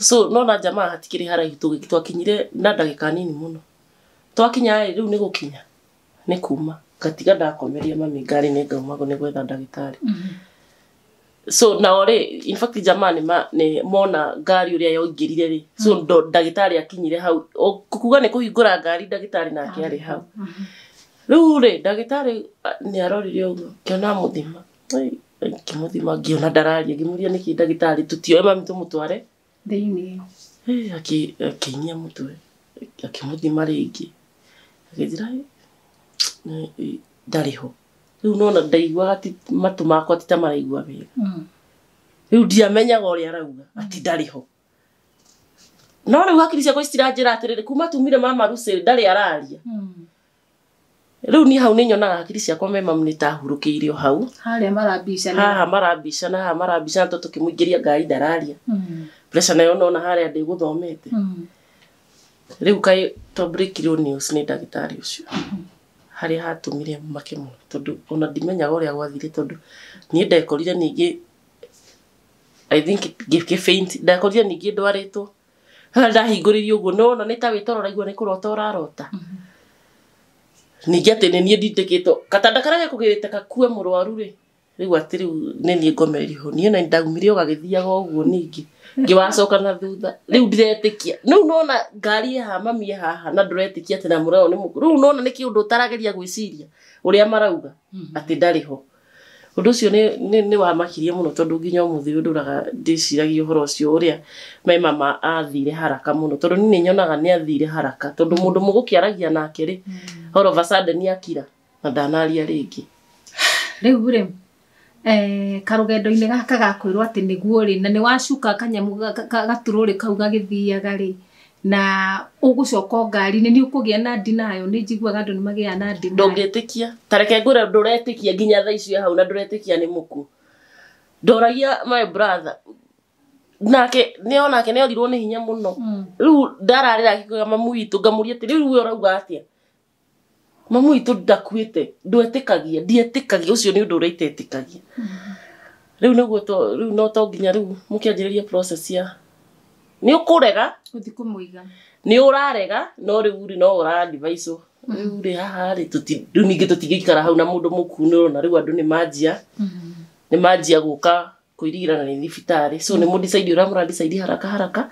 so no na jamaa hatikiri hatikire haraihu twakinyire na ndagika nini muno twakinya riu ni gukinya ni kuma ngatiga ndakomeria mami ngari ni ngaumagwo ni gwetha ndagitari mm -hmm. so na ore in fact jamaa ni, ma, ni mona ngari uria yongirire ri so mm -hmm. ndo ndagitari akinyire hau kuga ni kuhingura ngari ndagitari nake mm-hmm. ari hau mm -hmm. riu ri ndagitari ni arorire uguo ngiona muthima ngimuthima ngiona ndararia ngimuria niki ndagitari tutioe mami tumutware thĩinĩ akĩinia mũtwe akĩmũthima rĩngĩ agĩthira ndarĩ ho rĩu nona ndaiguaga matũ makwa ti ta maraigua wega hmm. rĩu ndiamenyaga ũrĩa arauga hmm. atĩ ndarĩ ho no rĩu hakiri ciakwa citiranjĩra atĩrĩrĩ kuma tumire mama rucĩ ndarĩ araria hmm. rĩu niĩ hau nĩnyonaga hakiri ciakwa me mamu nĩtahurũkĩire o hau haha marambicana haha marambicana tondũ tũkĩmũingĩria ngai ndararia mm pressure nayo nona haria ndi guthomete hmm. riu kai to break real news ni ndagitari ucio haria hatumire make muno tondu ona ndimenyaga uria gwathire tondu nie ndekorire ningi i think gĩbĩinti ndakorire ningĩ ndwarĩtwo ndahingũrĩrie ũguo no ona nĩ ta wĩtorora igua nĩ kũrota ũrarota hmm. ningĩ atĩ nĩ niĩ ndindĩkĩtwo katanda karĩa gekũgĩrĩte kakue mũrwaru rĩ rĩu atĩ rĩu nĩ niĩ ngomererio niĩ na ndaumire ũgagĩthiaga ũguo ningĩ ngiwacoka na thutha riu ndireetikia riu nona ngari ha mami haha na ndureetikia ati na murao ni mukuru riu nona niki undu utarageria gwiciria uria marauga mhm. ati ndari ho undu ucio ni ni wa wamakirie muno tondu nginya umuthi nduraga ndiciragia uhoro ucio uria me mama athire haraka muno tondu ni nyonaga ni athire haraka tondu mundu mhm. mugukiaragia nake ri horo mhm. vasade ni akira na ndanaria ringi riu ri karå gendo-inä gakaga kwä rwo atä nä guo rä na nä wacuka kanyamå gatå rå rä kau gagä thiaga rä na å gå coka ngarinä näå kå gä a nandinayo nä njiguaga andå nä magä a nandindå ngä tä kia tareke ngå re ndå retä kia nginya tha icia hau na ndå retä kia nä må kuå ndoragia onake nä orirwo nä hinya må no hmm. rä u ndararä ragä kå ga mamuitå ngamå ria atä rä urä u å å raugatia mamu itu dua ndakuite ndwetikagia ndietikagia ucio ni undu uria itetikagia riu niguo to riu no to nginya riu mukianjiriria process ya ni ukurega guthi kumuiga ni urarega no riu ri no ura device riu ri haha ri tuti riu ningi tutigiikara hau na mundu mukunu na riu duni majia manjia ni manjia guka kuirigirana ni thibitarä so nä må decide å rä a må ra decide haraka haraka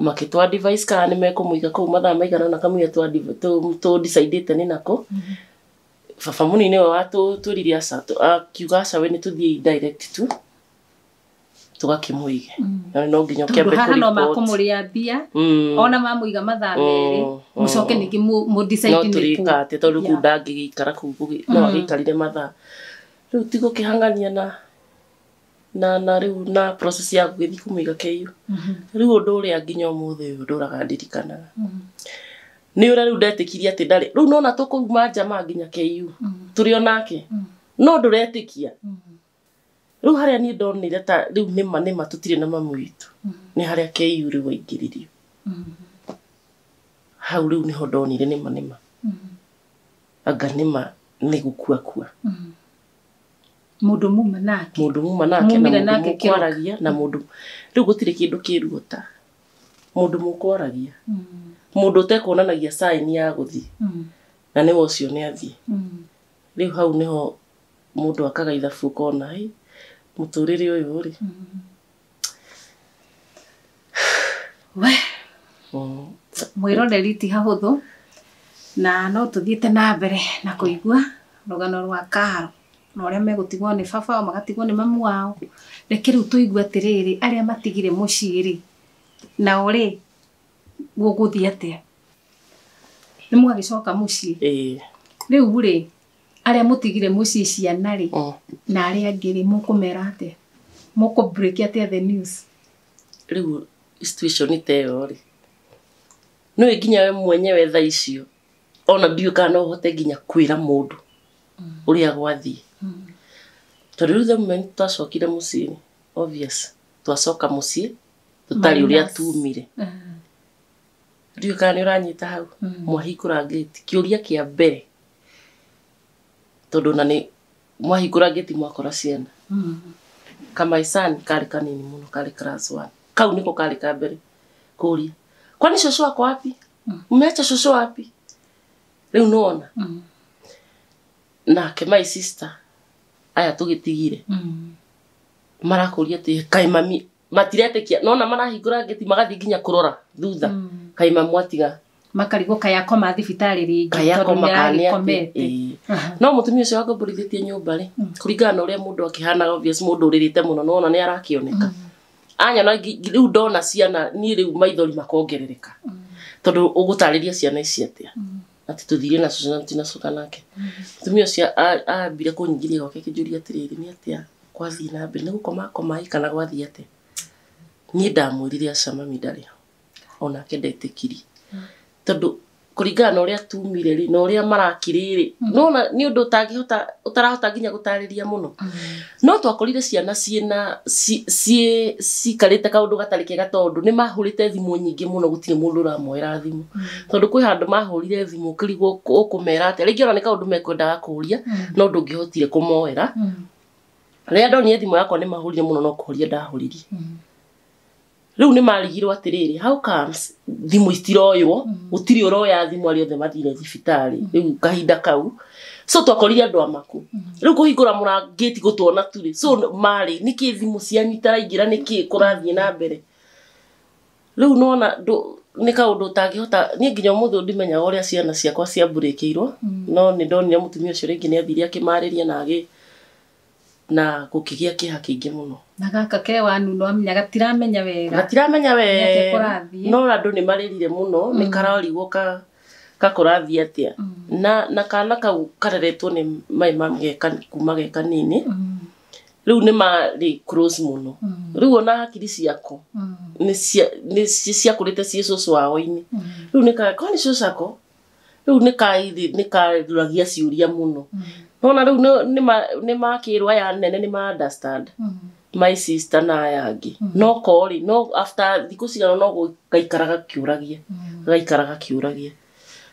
makitwa device ka kana nĩ mekũmũiga kũu mathaa maigana na twa to kamũiga tũdecidĩte nĩ nako to mm-hmm. mũnini we watũrire aca akiuga sa we ni to tũthiĩ direct tu tũgakĩmũige mm-hmm. na no ginyo nginya ũkĩambe haha no makũmũrĩa mbia mm. ona mamũiga ni merĩ mm, mũcoke mm. ningĩ mũdicide no tũrĩka ku dagi kara ku kũu no mm-hmm. agĩikarire mathaa rĩu tigũkĩhang'ania na na na riu na process ya u kumiga keyu riu rä a nginya umuthi uyu nduraga ndirikanaga mhm. ni uria riu ndetikirie ati ndari riu nona tukuma njama nginya keyu mhm. turi onake mhm. no nduretikia riu haria ni ndonire ta riu ma tå tutire na mamu witu ni haria keyu riu waingiririo hau riu niho ndonire nima ma anga nä ni nä gå kuakua mundu muma nake mundu muma nake mumire nake kwaragia na mundu riu gutire kindu kiruota mundu mukwaragia mm. mundu utekwonanagia sign ya guthii mm. na niwe ucio ni athii mm. riu hau niho mundu akaga ithabu kona hi muturire uyu ri we mwiroreri ti hahuthu na no tuthiite na mbere na kuigua rugano rwa karo na aria megutigwo ni baba ao magatigwo ni mamu wao reke riu tuigue atiriri aria matigire rä nao ri guguthii atia ni mugagicoka mucii riu ri aria mutigire mucii ciana ri na aria angi ri mukumera atia muku break atia the news riu situation ta iyo ri niwe nginya we mwenyewe tha icio ona ndiå kana no å hote nginya kwä ra må ndå å mm. rä a gwathiä tondå rä u the twacokire må obvious twacoka må ciä tå tarä å rä a tumire ndiå kana nä å ranyita hau mm-hmm. mwahingå ra ngäti kä å ria kä a mbere tondå na nä mwahingå ra ngäti mwakora ciana mm-hmm. kanini må kari class one kau nä kari karä ka mbere kå ria kwani coco wako wapi mmeacha coco wapi rä u mm. nake my sister aya tugĩtigire mm. marakũria atĩ kaĩ mami matiretĩkia nona marahingũra ngĩti magathiĩ nginya kũrora thutha mm. kaĩ mamu atiga makarigwo kaĩ akoma thibitarĩ rĩngĩ tondũ nĩarakomete no mũtumia ũcio wangomborithĩtie nyũmba rĩ mm. kũringana na ũrĩa mũndũ akĩhanaga obvious mũndũ ũrĩrĩte no nona nĩ arakĩoneka mm. anyona rĩu ndona ciana niĩ rĩu maithori makongerereka mm. tondũ ũgũtarĩria ciana ici atĩa mm atituthire na cucu na tina cuka nake mutumia ucio ambire kunyigiria gwake kinjuria atiriri ni atia gwathii na mbere ni gukoma akomai kana gwathiä atä niä ndamwä rire aca ndarä ho onake ndetĩkirie tondå kuringana na uria tumire ri na uria marakiri ri mm-hmm. nona ni undu utangihota utarahota nginya gutariria muno mm-hmm. no twakorire ciana ciina ci cikarite kaundu gatari kega tondu ni mahurite thimu nyingi muno gutire mundu uramwira thimu mm-hmm. tondu kwi handu mahurire thimu kirigwo ukumera atia ringi ona ni kaundu mekwendaga kuria no ndungihotire kumoera riria ndonire thimu yakwa ni mahurire muno no kuria ndahuririe riu ni marigirwo atiriri how comes thimu itiroywo mhm. gutiri uroya thimu ari othe mathire thibitari mhm. riu kahinda kau so twakorire andå amaku mhm. riu kå hingå ra må rangäti gå twona so marä niki kä thimå cianyu itaraingä ra nä kä kå rathiä na mbere rä u nona nä kaå ndå å tangä hota niä nginya må thä å ndimenyaga å rä a ciana ciakwa ciamburä no nä ndonire må tumia å cio rä ngä nä na agä na gukigia kiha kiingi muno na gaka ke wanu no amenya gatiramenya wega gatiramenya wega no andu ni maririre muno ni mm. karorigwo ka gakurathie atia mm. na na kana kau kareretwo ni mai mamgeka kuma geka nini mm. riu ni mari close muno riu ona hakiri ciako ni ciakurite cia cucu wao-ini riu ni ka ko ni cucu ako riu ni ka ni karuragia ciuria muno nona rä u nä makä rwo aya nene nä ma understand mm-hmm. my sister na aya angä mm-hmm. no korä no after thikå cigana no gaikaraga kä å ragia mm-hmm. gaikaraga kä å ragia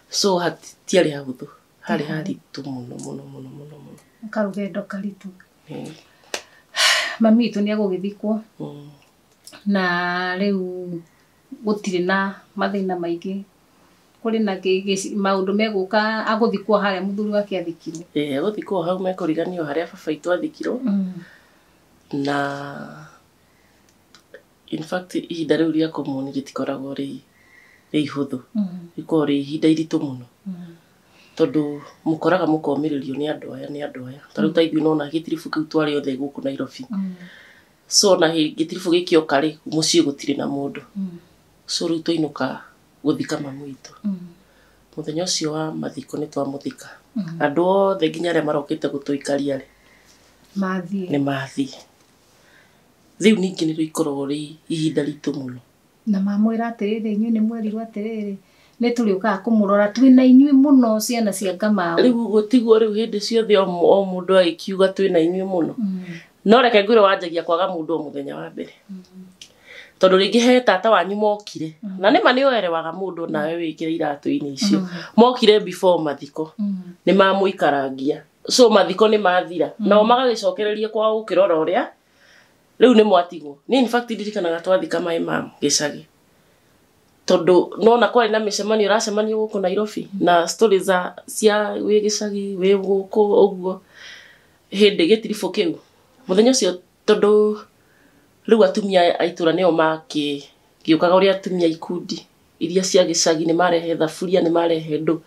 so hatiarä hahå thå harä haritå må no må no må no må no må no karå karitå mm. mami witå nä agå gä thikwo mm. na rä u gå tirä na mathä na maingä kuri na maundu meguka aguthikwa haria muthuri wake athikirwo eh aguthikwa hau mekuriganio haria baba itwa athikirwo mm. na in fact ihinda riu ria komuni gitikoragwo ri ri ihuthu ikoragwo mm. ri ihinda iritu muno mm. tondu mukoraga mukomiririo ni andu aya ni andu aya ta ta ithu nona gĩtiribu kĩu twari othe guku nairobi so na gĩtiribu gĩkĩoka rĩ muci gutire na mundu so rĩu twainũka guthika må mm. thenya muthenya ucio wa mathiko ni twamuthika mm. andu othe nginya aria marokite gutuikaria ri ni mathii riu ningi nirio ikorwo ri ihinda ritu muno na mamwira atiriri inyuĩ nĩ mwerirwo atĩrĩrĩ nĩ tũrĩũkaga kũmũrora twĩna inyuĩ mũno ciana cia tiguo rä u hä ndä ciothe o mũndũ twä na inyuä må mm. no reke ngwĩre wanjagia kwaga ndå o thenya wa mbere mm tondå rä ngä he tata wanyu mokire mm. na nä ma nä oerewaga må ndå nawe mm. wä kä re iratå-inä icio mm. mokire before mathiko mm -hmm. nä mamå ikarangia so mathiko nä mathira nao magagä cokereria kwa gå kä rora å rä a rä u nä mwatigwo ndirikanaga twathika maä ma gä cagä tondå nona kwarä na mä cemanio å racemanio gå kå nairobi na story za cia wä gä cagi wä gå kå å guo hä ndä gä tiribå kä u må thenya å cio tondå riu atumia aitura itũra nio giukaga uri atumia ikundi iria cia gicagi ni marehe thaburia ni marehe ndu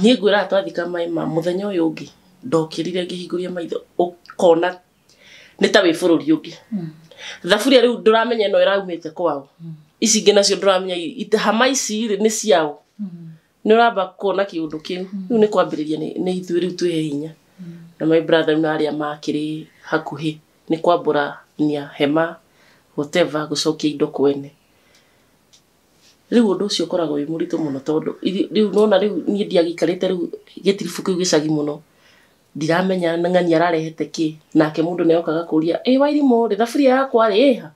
niĩ ngwira twathika maĩ ma mũthenya ũyũ ũngĩ ndokĩrire ngĩhingũria maitho ukona ni ta wĩ bũrũri ũngĩ hmm. thaburia rĩu ndũramenya ĩno ĩraumĩte kwao hmm. ici ingĩ nacio ndũramenya hama ici ri ni ciao hmm. ni ũramba kuona kĩũndũ kĩu riu ni kwambiriria ni ithuĩ rĩu twĩhe hinya na my brother na arĩa makĩrĩ hakuhĩ nĩ kwambũra nia hema whatever gucokia indo kwene riu undu ucio ukoragwo wi muritu muno tondu riu nona riu nie ndiagikarite riu gitiribu kiu gicagi muno ndiramenya ng'ani ararehete ki nake mundu niokaga kuria ä wairimu rä thaburia yakwa rä ha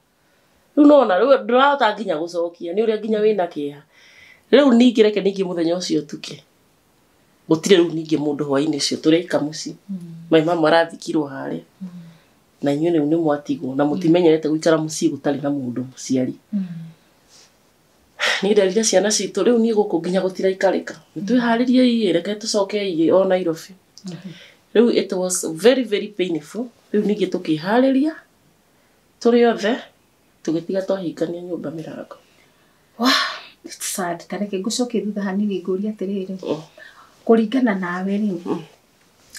rä u nona rä u ndårahota nginya gå cokia nä å rä a nginya wä na kä ha rä u ningä reke ningä må thenya å tuke gå tirä rä mundu hwaini må ndå hwainä å cio tå rä ka må ci hmm. maimamo arathikirwo harä hmm na inyuĩ rĩu nĩ mwatigwo na mm. mũtimenyerete gũikara mũciĩ gũtarĩ na mũndũ mũciari mm. niĩ nderire ciana citũ rĩu niĩ gũkũ nginya gũtiraikarĩka nĩtwĩharĩriei reke tũcokei o nairobi mm-hmm. rĩu it was very very painful rĩu ningĩ tũkĩharĩria tũrĩ othe tũgĩtiga twahingania nyũmba mĩrango tareke ngũcokie thutha hanini ngũria atĩrĩrĩ mm. kũringana nawe rĩ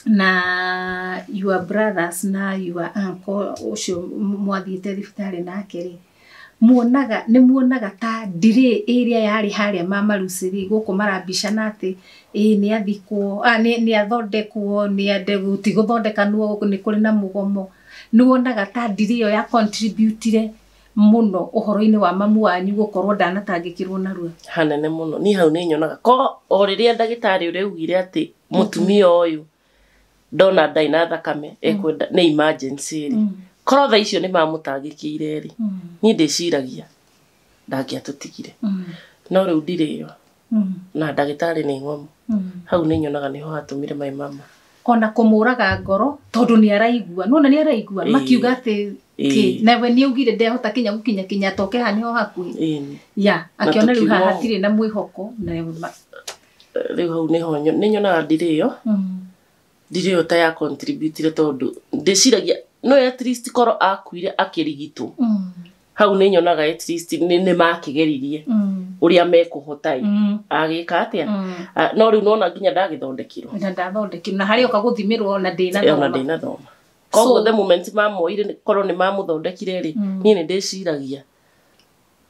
na your brothers na your uncle ucio mwathiĩte thibitari nake rĩ muonaga ni muonaga ta delay ĩrĩa yari haria mama Lucy rĩ gũkũ na ati ĩĩ ni athikwo a ni athondekwo ni nĩ ende ti gũthondekanwo ni kuri na mugomo ni wonaga ta delay yo ya contributire muno ũhoro-inĩ wa mamu wanyu gũkorwo ndanatangĩkĩrwo narua hanene muno ni hau nĩ nyonaga ko o rĩrĩa ndagĩtarĩ ũraugire ati mũtumia ũyũ mm -hmm ndona ndai na thakame mm. ekwenda nä emergency ri rä korwo tha icio nä mamå rä mm. niä ndä ciragia ndangä atå tigire mm. no rä u ndirä yo na ndagä tarä nä ngomo hau nä nyonaga ni ho hatå mire maä mama ona kå må raga ngoro tondå nä araigua nona nä araigua makiuga atä nawe nä augire ndehota kinya gå kinya kinya toke ha nä ho hakuä ya akä ona rä u hatirä na mwä hoko rä u hau ni ho ni nyonaga ndire yo mm ndirä yo ta ya tondå ndä ciragia no korwo akuire akä rigitwo mm. hau nä nyonaga nä makä geririe å rä a mekå hota mm. agä ka atä a no rä u nona nginya ndagä thondekä na ndä na thoma koguo the mamoire korwo nä mamå thondekire rä mm. niä nä ndä ciragia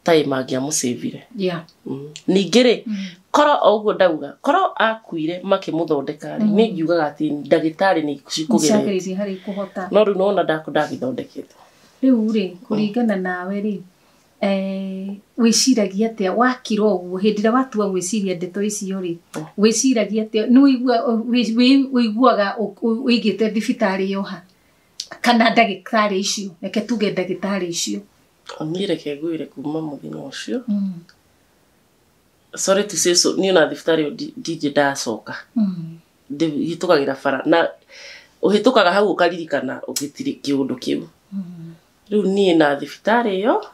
taä mangä amå civire mm. ningä rä koro oguo ndauga koro akuire makimuthondeka rä mm. nä ngiugaga atä ndagätarä nä cikå no rä u nona ndagäthondekete rä u rä mm. kå ringana nawe rä eh, wiciragia atä a wakira å guo hä ndä ä rä a watua gwä ciria ndeto icio rä mm. wä ciragia atä a nä wä iguaga å igä te thibitarä yoha kana ndagätarä icio reke tuge ndagätarä icio niä reke re kuma må thenya å cio sorry to say so niä na thibitarä ä yo ndinjä ndacoka hä tå kagä ra na å hä tå kaga hau å karirikana å gä tirä kä å ndå kä u mm-hmm. u niä na thibitarä ä yo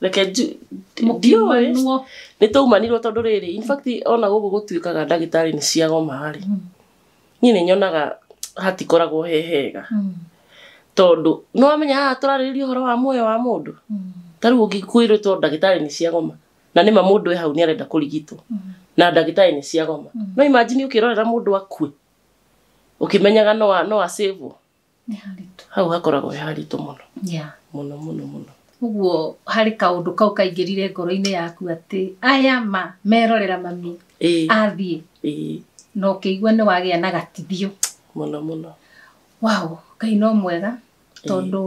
reke ndiåä nä tå umanirwo tondå rä rä ona gå gå gå tuä kaga ndagä tarä nä ciagomarä mm-hmm. niä nä nyonaga hatikoragwo hehega mm-hmm. tondå nä wamenya haha tå rarä rä ria å wa muoyo wa må ndå tarä u å ngä kwä rä ndagä tarä nä ciagoma na nä ma må ndå e hau nä arenda kå rigitwo mm. na ndagä nĩ ciagoma mm. no imagine ũkĩrorera mũndũ akue kä no no asave hau hakoragwo he haritũ mũno yeah. mũno mũno mũno ũguo harĩ kaũndũ kau rire ngoro inä yaku atä aya ma merorera mami e. na e. kä no, nä wagä a na gatithio mũno no wow Ngai no mwega tondu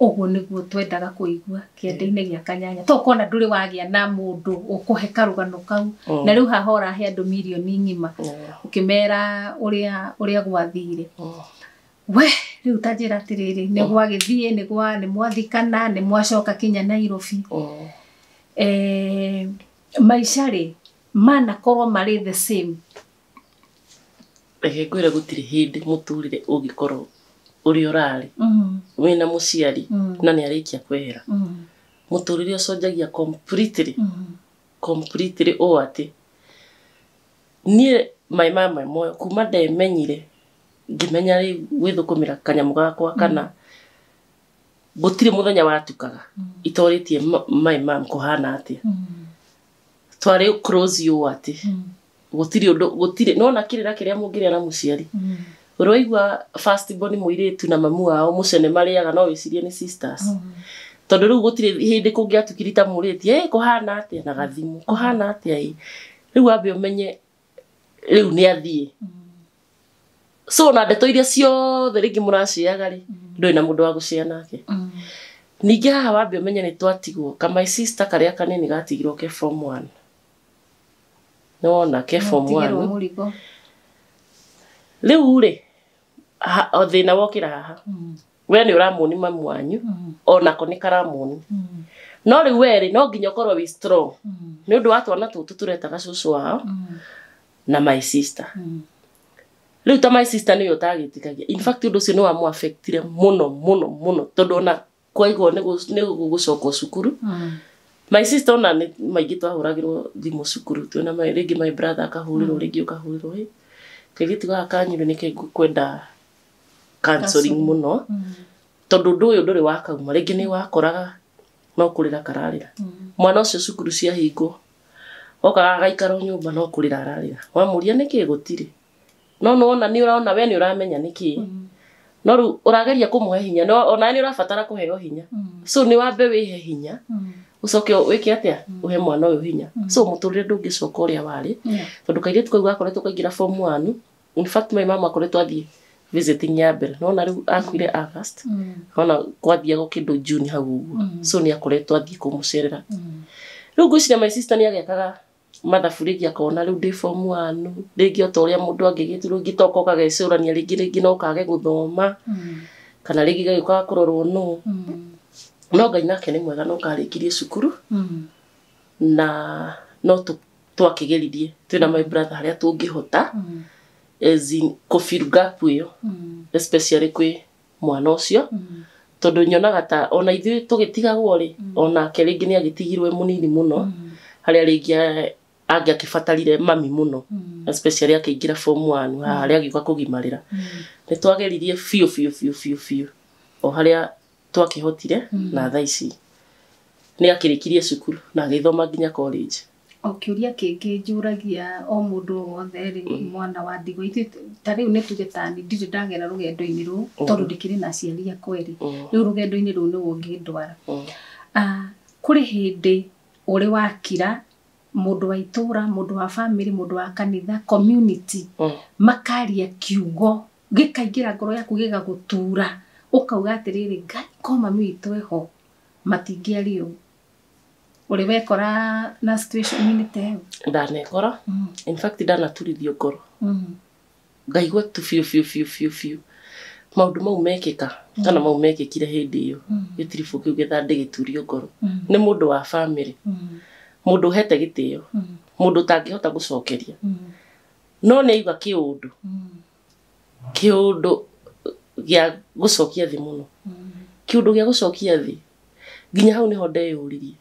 uguo niguo twendaga kuigua kiende-ini gĩa kanyanya to kona nduri wagĩa na mundu ukuhe karugano kau mm. na riu haha ũrahe andũ mirioni ng'ima ukimera mm. uria uria gwathire mm. we riu ta njĩra atĩrĩrĩ nĩ gwagĩthiĩ nĩ gwa nĩ mwathikana nĩ mwacoka kinya nairobi eh, maica mana manakorwo marĩ the same reke ngwĩre gũtirĩ hĩndĩ mũtũrĩre ũngĩkorwo uria urari mm-hmm. wina muciari mm-hmm. na ni arikia kwehera muturire mm-hmm. ucenjagia completely completely o ati nie mai mama moyo kuma menyire ngimenya ri withukumira kanyamuga kwa kana gutire muthenya watukaga itoritie my mam kuhana ati twari close you ati gutire gutire nona kirira kiria mungiria na muciari mm uraigua first born muiritu na mamu wao mucene mariaga no wicirie ni sisters mm -hmm. tondu riu gutire hindi kungiatukiri ta muriti eh kuhana atia na gathimu mhm. kuhana atia i riu ambe umenye riu ni athii mm so na ndeto iria ciothe ringi muraciaga ri mhm. ndoi na mundu wa gucia ke mm -hmm. ningi haha wambe umenye ni twatigwo kama sister karia kanini gatigirwo ke form one nona ke form one riu ri wokä ra haha mm. we nä å ramå ni mamwanyu mm. onako nä karamå mm. no rä u werä no nginya å korwo wä nä å ndå wa twana tå tå tå retaga cåcå wao na my sister rä u ta my sister nä yo tagä tä kagia å ndå å cio nä wamwabektire må no må no må no tondå ona kwaigwo nä gå cokwo cukuru my sister ona nä maingä twahå ragä rwo thimå cukuru tuona rä ngä my brother akahå rä rwo rä ngä å kahå rä rwo ä tigaga kanyurä nä kegå counseling muno mm. tondu ndu uyu nduri wakauma ringi ni wakoraga no kurira kararira mm. mwana ucio cukuru cia ciahingwo okaga agaikara nyumba no kurira ararira wa wamuria niki gutire no mm. no ona ni uraona we ni uramenya niki no ru urageria kumuhe hinya no ona ni urabatara kuheo hinya so ni wambe wihe hinya ucoke wike atia uhe mwana uyu hinya so muturire ndungicoka uria wari tondu kairitu kau gakoretwo kaingira form one in fact my mama akoretwo athii visiting ya mbere nona riu akuire august mm. ona kwathiaga kindu june hau uguo mm. so ni akoretwo athii kumucerera mm. my sister ni agiakaga mathabu rĩngĩ akona rĩu ndĩ form one rĩngĩ o ta ũrĩa mũndũ angĩgĩtirwo rĩngĩ toka ũkagecũrania rĩngĩ rĩngĩ no kage gũthoma kana rĩngĩ gagĩũkaga kũrorwo no ngai nake nĩ mwega no karĩkirie cukuru na no twakĩgeririe twĩna my brother ngä hota mm -hmm kå gapu ä yo especially kwä mwana å cio mm. tondå nyonaga ta ona ithuä tå gä tigagwo rä mm. onake rä ngä nä agä tigirwe må nini må no mm. harä a rä ngä angä akä batarire mami må no especially akä ingä ra form one harä agä uka kå gimarä ra nä twageririe biå biå biå biå biå o harä a twakä hotire na thaa ici nä akä rä kirie cukuru na agä thoma nginya college o kiuria njå ragia o mundu wothe ri mm. mwana wa ndigo ithu ta riu ni tuge tani ndirĩ ndagera rũgendo-inĩ rũu mm. tondũ rä na aciari akwa erĩ mm. rĩu ngä ndwara kå rä hä ndä å rä wakira ndå wa må ndå wa bamĩrĩ mũndũ wa kanitha community makaria kiugo ra ngoro yaku gĩgagũtura ũkauga rä ngai ko mami witũ matingä matingĩaria ũũ uri wekora na situation ini teo ndanekora mm. in fact ndanaturithio ngoro ngaigua mm. tu fiu fiu fiu fiu biũ maundu mau mekika mm. kana mau mekikire hindi iyo mm. gitiribu kiu githande giturio ngoro mm. ni mundu wa family mundu mm. hete gitio mundu tangihota gucokeria no ni aiga kiundu kiundu gya gucokia thi muno kiundu gya gucokia thi nginya hau niho ndeyuririe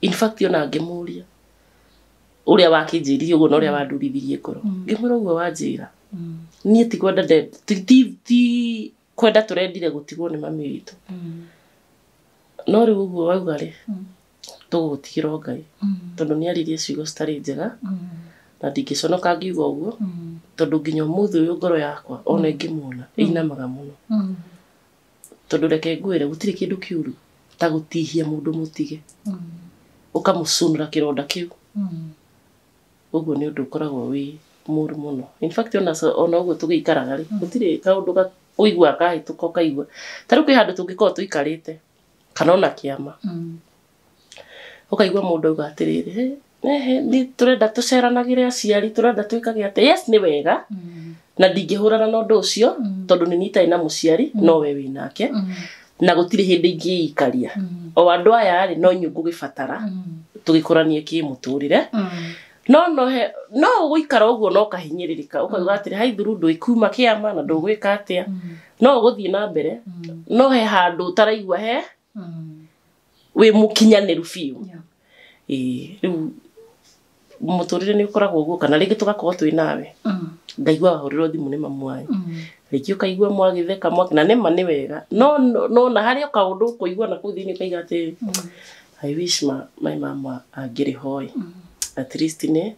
in fact ona ngimuria uria wakinjiririe uguo na uria mm. wandurithirie ngoro mm. ngimwira uguo wanjira mm. niä ti kwenda ti kwenda tå rendire gå tigwo nä mami witå no rä u å guo wauga tå gå tigä ra ngai tondå nä aririe ciugo citarä njega na ndingä conoka ngiuga å guo tondå nginya må thä å yå ngoro yakwa ona ingä muona inamaga må no tondå reke ngwä re gå tirä kä ndå kä uru ta gå tihia må ndå må tige mm ukamucunura kironda kiu uguo hmm. ni undu ndå wi muru muno in fact ona ona å guo tå gä ikaraga rä hmm. gå tirä kaå ndå å igua kahätå ka å kaigua tarä u kwä handå kana ona kä ama å hmm. kaigua må ndå auga atä rä rä nä tå aciari turenda tuikage ate yes ni wega na ndingä hå rana na å ndå å cio tondå nä niä itarä na må ciari nowe na gutiri hindi ngiikaria ikaria mm. o andu aya ri no nyungu gibatara mm. tugikoranie ki muturire mm. no no he, no guikara uguo no kahinyiririka ukauga mm. atiri haithuru ndwikuma kiama na ndugwika atia no guthii na mbere no he handu taraigua he wi mukinyaniru fiu ii muturire ni ukoragwo uguo kana ringi tugakorwo twi nawe ngaigua wahũrĩrwo thimũ nĩ mamu ningä ukaigua kaigua mwagätheka mwaki na nä ma nä wega no no na harä o kaå ndå igua na kuthini kaiga atä mm. i wish my, my mama angä rä hoe mm. at least nä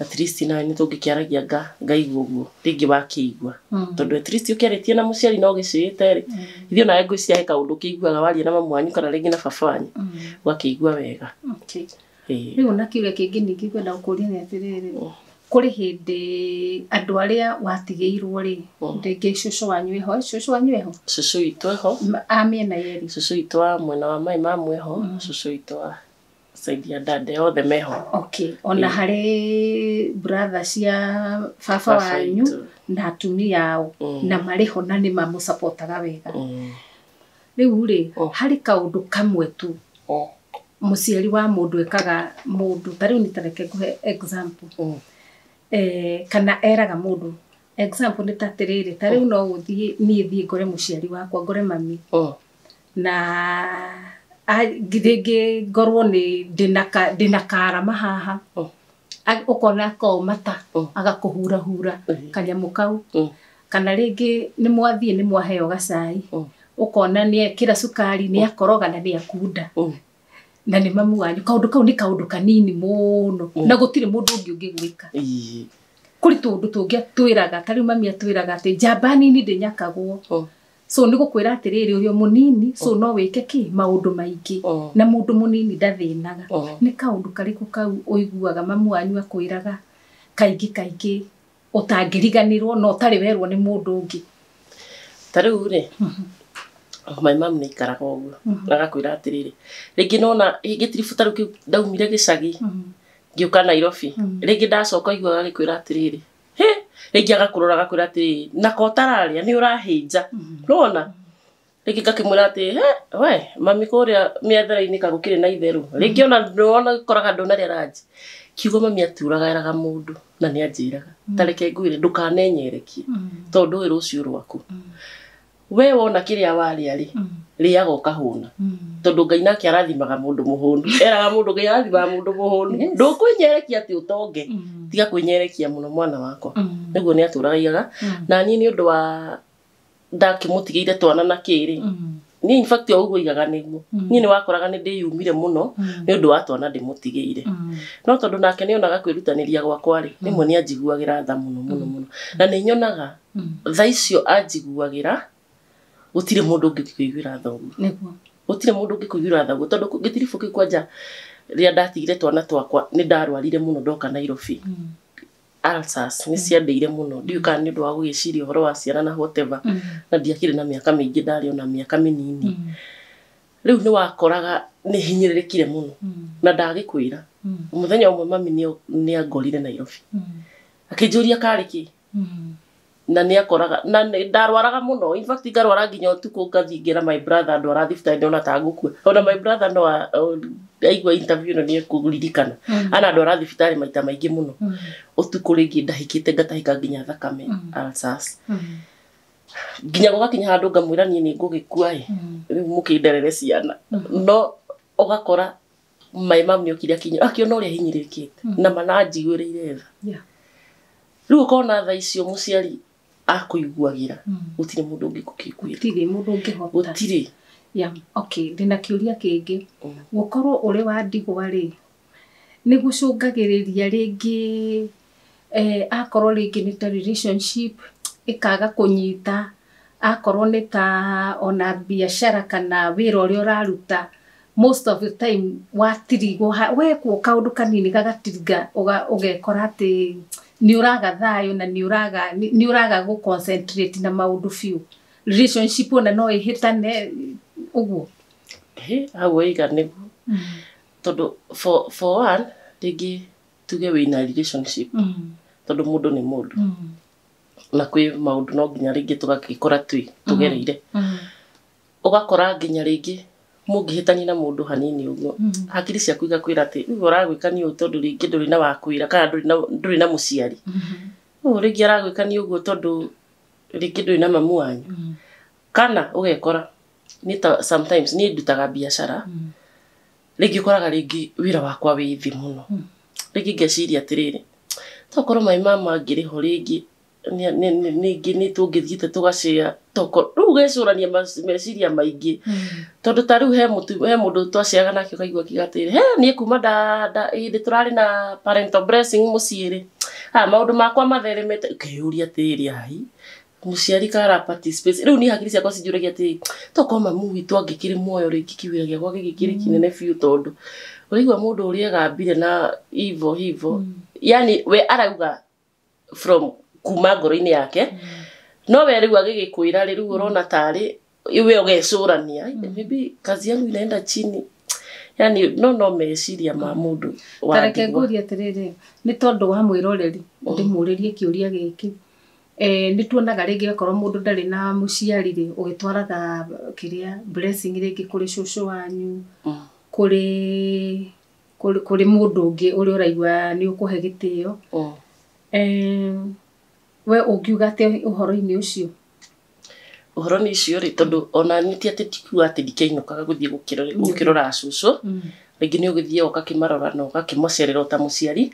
at least na nä tå ngä kä aragia nga ngaigua å guo rä ngä wakä igua mm. tondå at least å kä arä tie na må ciari no gä cä ä terä ithiä onawe ngå ciahe kaå ndå kä iguaga waria na mamwanyu kana rä na babanyu å igua wega okay u na kä å rä a kä ngä ningä kuri hindi andu aria watigeirwo ri hmm. ringi cucu wanyu eho cucu wanyu eho cucu itu eho a miena yeri cucu itu wa mwena wa mai ma eho hmm. cucu itu wa saidi ya dade othe meho okay ona hari brother cia baba wanyu na atumia ao hmm. na marĩ ho na nĩ mamũcapotaga wega ri rĩu rĩ oh. harĩ kaũndũ kamwe tu oh. muciari wa mundu ekaga mundu tariu nitareke nĩtareke ngũhe example eh, kana eraga mundu example nä ta tiriri ta rä u oh. no guthi thiä niä thiä ngore må ciari wakwa ngore mami oh. na rĩngä ngorwo ndä na karama haha oh. å kona akaomata oh. agakå hura hura oh. kanyamå kau oh. kana ringi nä mwathiä nä mwaheo gacai å kona nä ekä ra cukari nä akoroga na nä akunda na nä mamu wanyu kaå ndå kau nä kaå ndå kanini må no na gå tirä må ndå å ngä å ngä gwä ka kå rä tå ndå tå ngä twä raga tarä u mamia twä raga atä njamba nini ndä nyakagwo so nä gå kwä ra atä rä rä å rä a må nini so no wä ke kä maå ndå maingä na må ndå må nini ndathä naga nä kaå ndå karä kå kau å iguaga mamu wanyu akwä raga kaingä kaingä å tangä riganä rwo na å tarä werwo nä må ndå å ngä tarä u rä mm-hmm mai oh, mam nä ikaraga å guo mm-hmm. agakwä ra atä rä rä rä ngä nona gä tiributa rä u kä ndaumire gä cagi mm-hmm. ngä å ka nairobi mm-hmm. rä ngä ndacoka igua agagä kwä ra atä rä rä rä ngä agakwä rora agakwä ra atä rä rä nako tararä a nä å rahä nja nona rä ngä ngakä mwä ra atä we mami kå rä a mä athera kagå kä rä na itherå rä ngä ona ona gä koraga ndå narä a ranji kiugo mami atiuragaeraga mundu na nä anjä raga tareke ngwä re ndå kanenyerekie tondå å yå rå ciå rwaku we wona kiria wari ari mm. riaga ukahuna mm. tondu ngai nake arathimaga mundu muhunu eraga mundu ngai arathimaga mundu muhunu ndukwinyerekia ati utonge mm. tiga kwinyerekia muno mwana wakwa niguo ni aturagaga na niĩ nĩ ũndå wa ndakimutigĩire twana na kĩrĩ niĩ in fact o ũguo igaga nĩguo niĩ nĩ wakoraga nĩ ndĩyumire mũno nĩ ũndũ wa twana ndĩmũtigĩire no tondũ nake nĩ onaga kwĩrutanĩria gwakwa rĩ rĩmwe nĩ anjiguagĩra tha mũno mũno mũno na nĩ nyonaga tha icio gutire mundu ngikuiguira thoma niguo gutire mundu ngikuiguira thagu tondu gitiribu kiu kwanja riria ndatigire twana twakwa ni ndarwarire muno ndoka nairobi mm. alsas ni ciandeire muno ndiu kana ni undu wa gwiciria uhoro wa ciana na whatever mm. na ndiakire na miaka miingi ndari ona miaka minini mm. riu ni wakoraga ni hinyiririkire muno mm. na ndagikwira muthenya hmm. umwe mami ni angorire nairobi hmm. akinjuria kariki hmm na nä akoraga na ndarwaraga må no infact ngarwara nginya åtukå ngathi ngä ra my brother andå ara thibitarä ona ta ngå ona my brother no aigua interview ä no nä ekåririkana mm. ana andå ara thibitarä maita maingä må no å mm. tukå rä ngä ndahikä te ngatahä nginya thakame alsas mm. nginya gågakinya handå ngamwä ra niä nä ngå gä kua ä rä u må kä nderere ciana no ågakora my mam nä å kire akinya akä å hinyä rä kä te na mananjiguä rä ire tha rä u å korwo na må ciari akuiguagira hmm. gutire mundu ungi kukiguira gutire mundu ungi hota gutire yeah okay ndina kiuria kingi mm. gukorwo uri wa ndigwa ri ni gucungagiriria ringi eh akorwo ringi ni ta relationship ikaga kunyita akorwo nä ta ona biacara kana wĩra ũrĩa ũraruta most of the time watirigwo we kuo kaũndũ kanini gagatriga ũgekora atĩ uga, ni uraga thayo na ni uraga ni uraga go concentrate na maå fiu relationship ona no ihitane hä eh awe guo hau aiga nä guo mm. for, for one rä tuge wä na relationship mm. tondå må ndå nä må ndå mm. na kwä maå no nginya rä ngä tå gagä kora twä tå gereire å mm. mm mungihitani na mundu hanini uguo mm. hakiri ciaku igakwira ati riu uragwika ni tondu ringi nduri na wakwira kana nduri na muciari mm-hmm. riu ringi aragwika ni uguo tondu ringi nduri na mamu wanyu mm-hmm. kana ugekora ni sometimes ni ndutaga biacara mm-hmm. ringi ukoraga ringi wira wakwa wi thi muno ringi ngeciria atiriri tokorwo mai mama ngiriho ringi ningä nä tå ngä thiäte tå gacä toko rä u meciria maingä hmm. tondå ta rä u he må ndå twaciaga nake å kaigua he niä kuma hä tå rarä na må ciä rä maå ndå makwa matheremete kä å ria ai muciari kara rä u niä hakiri ciakwa cinjå ragia atä tokorwo mamu witå angä kä rä muoyo rä ngä kä kinene biå tondå å raigua må ndå na hivo hivo hmm. yani we arauga from kuma ngoro-inä yake mm. nowe rä u agä gä kwä ra rä rä u å rona tarä we å gecå rania kazi yangu inaenda chini yani no no meciria ma må mm. ndå tareke ngå ria atä rä rä nä tondå wa mwä roreri mm. ndä må rä rie kä å ria gä kä nä tuonaga rä ngä akorwo må ndå ndarä na må ciari rä å gä twaraga kä rä a rä ngä kå rä cåcå wanyu kå rä kå rä må ndå å ngä å rä å raigua nä å kå he gä tä o we ungiuga atä uhoro-inä å uhoro nä cio rä tondå ona niti atä tikuga atä ndikainåkaga gå thiä gå kä rora cũcå mm. rĩngä nä å gä thiä ågakä marora na ågakä mocerera ta må ciari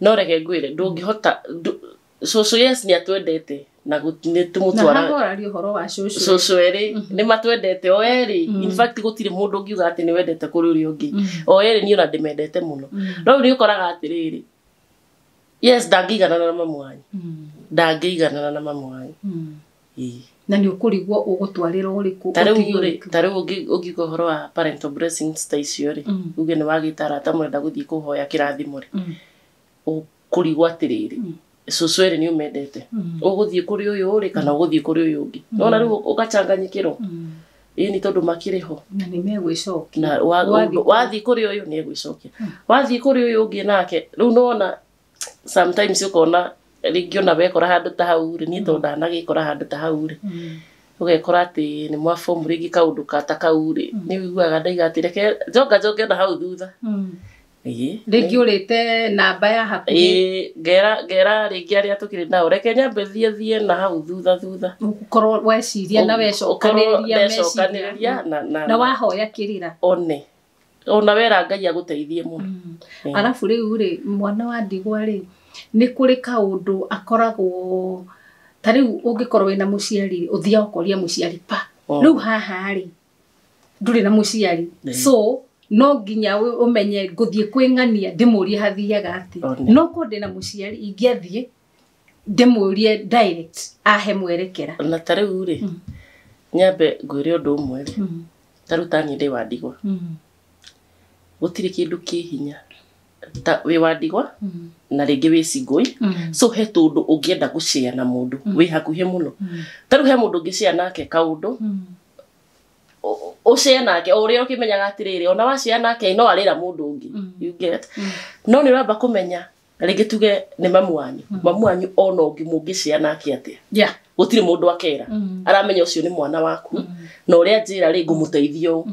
no rege ngwä re ndå ngä yes nä atwendete na nä tå må twaraåcå erä nä matwendete o erä mm-hmm. gå må ndå å ngiuga atä nä wendete kå rä å rä a å ngä o erä niä ona ndä mendete må no no mm-hmm. rä u nä å koraga atä rä rä yes ndangä iganana na mamwanyi mm-hmm ndangĩiganana na mami wanyu hmm. na nä å kå rigwo å gå twarä rwo rä kå ta rä u å ngiuga å horo wa ta icio rä hmm. uge nä wagä ta arata må renda gå thiä kå hoya kä rathimo rä å hmm. kå rigwo atä rä rä cucu nä å mendete å gå thiä kå rä å yå rä kana å gå thiä kå rä å yå å ngä nona rä u å ni tondu makire ho na ni megwicokia na wathi kuri uyu ni egwicokia wathi kuri uyu ungi nake riu nona sometimes ukona rĩngĩ ona wekora handu ta hau ni niĩ tondũ ndanagĩkora handu ta hau ugekora mm. ati ni mwa form rä ka undu ka ta kau rä mm. nä wiguaga ndaiga ati reke njonga njonge na hau thutha mm. rĩngĩ ũrĩte namba ya hakuhĩ ngera ngera rĩngĩ arĩa tũkĩrĩ nao reke nyambe thiĩ thie na hau thutha thutha ũkorwo weciria na wecokanĩrĩria meciria na wahoya kirira one ona wera ngai agũteithie mũno arabu rĩu ri mwana wa ndigwa ri nä kå rä akoragwo ta rä u å ngä korwo wä na må ciari å thia koria må ciari pa rä u haha-rä nduri na må ciari so no nginya umenye nguthiä kwä ng'ania ndä må rie hathiaga atä oh, no ko ndä na må ciari ingä athiä ndä må rie ahe mwerekera na ta rä u hmm. nyambe ngwä re å ndå å mwe rä hmm. ta wa ndigwa hmm. gå tirä kä ndå kä hinya wä wa ndigwa mm-hmm. na rĩngĩ wĩ cingũi mm-hmm. so he tũndũ ũngĩenda gũcĩa na mũndũ wĩ no mm-hmm. mũno tarĩu he ngä ũngĩcĩa nake kaũndũ ucie nake o ũrĩa ũkĩmenyaga atĩrĩrĩ ona wacia nake no arĩra mũndũ ũngĩ you get no nĩ ũramba kũmenya rĩngĩ tuge nĩ mamu wanyu mamu wanyu ona ũngĩ mũngĩcia nake tirä må ndå akera aramenya cio nä mwana waku na ũrĩa njĩra rĩ ngũmũteithia å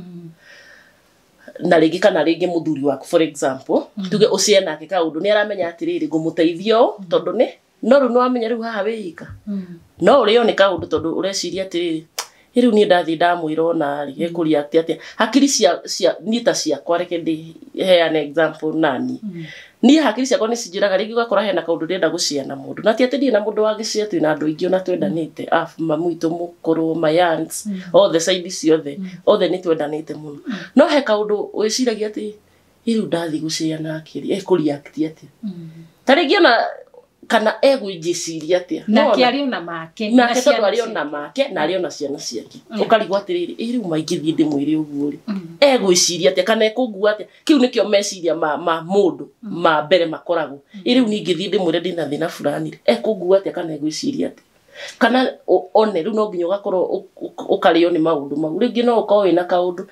na rä kana rä må thuri waku for example mm. tuge å cienake kaå ndå nä aramenya atä rä rä ngå må teithia å mhm. tondå nä no rä u nä wamenya rä u haha wä ika mhm. no å rä o nä kaå ndå tondå å reciria atä rä rä rä u niä ndathiä ndamwä ra ona rä mhm. ria atä atä hakiri cia, cia niä ta ciakwa reke ndä heane nani mm niä hakiri ciakwa nä cinjäraga rä ngä ũgakora hena kaå ndä guciana må ndå na ti atä na må ndå wa gä cia twä na andå aingä ona twendanä te mamwitå mm. ah, må kå mayans mm. othe caidi ciothe mm. othe nä twendanä te må no no he kaå ndå wä ciragia atä rä u ndathi gå ciana akä rä ekå atä ngä ona kana egwĩciria atia nake arĩ ona make na nake tondũ arĩ ona make na arĩ ona ciana ciake mm. ũkarigwo iri ĩ rĩu ndi mwiri ũguo rĩ mm. egwĩciria atia kana ekũngua atia kĩu nĩkĩo meciria ma ma mũndũ mm. ma mbere makoragwo ĩ ndi ningĩthiĩ ndi na thina fulani rĩ ekũngua atia kana egwĩciria atia kana one ru no nginya ũgakorwo ũkarĩo ni maundu mau ringi no ũkorwo wĩna kaundu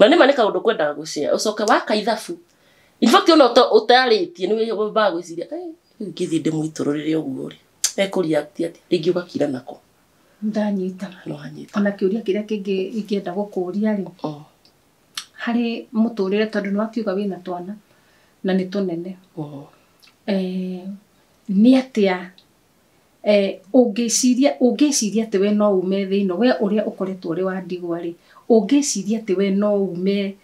na nĩma nĩ kaundu kwendaga gucia ucoke waka ithabu in fact ona ũtarĩtie nĩ wambaga gwĩciria itå rå rä rä a å uguo ri ekuria atia atia ringi ũgakira nako ndanyita ona kå ria rä harä må tå rä re tondå nä wakiuga wä na twana na nä tå nene nĩ tũnene nĩ å ngä ciria atä we no ume thä thĩinĩ we å rä a å ũkoretwo rä wa ndigwa rä å ngä ciria atä we no ume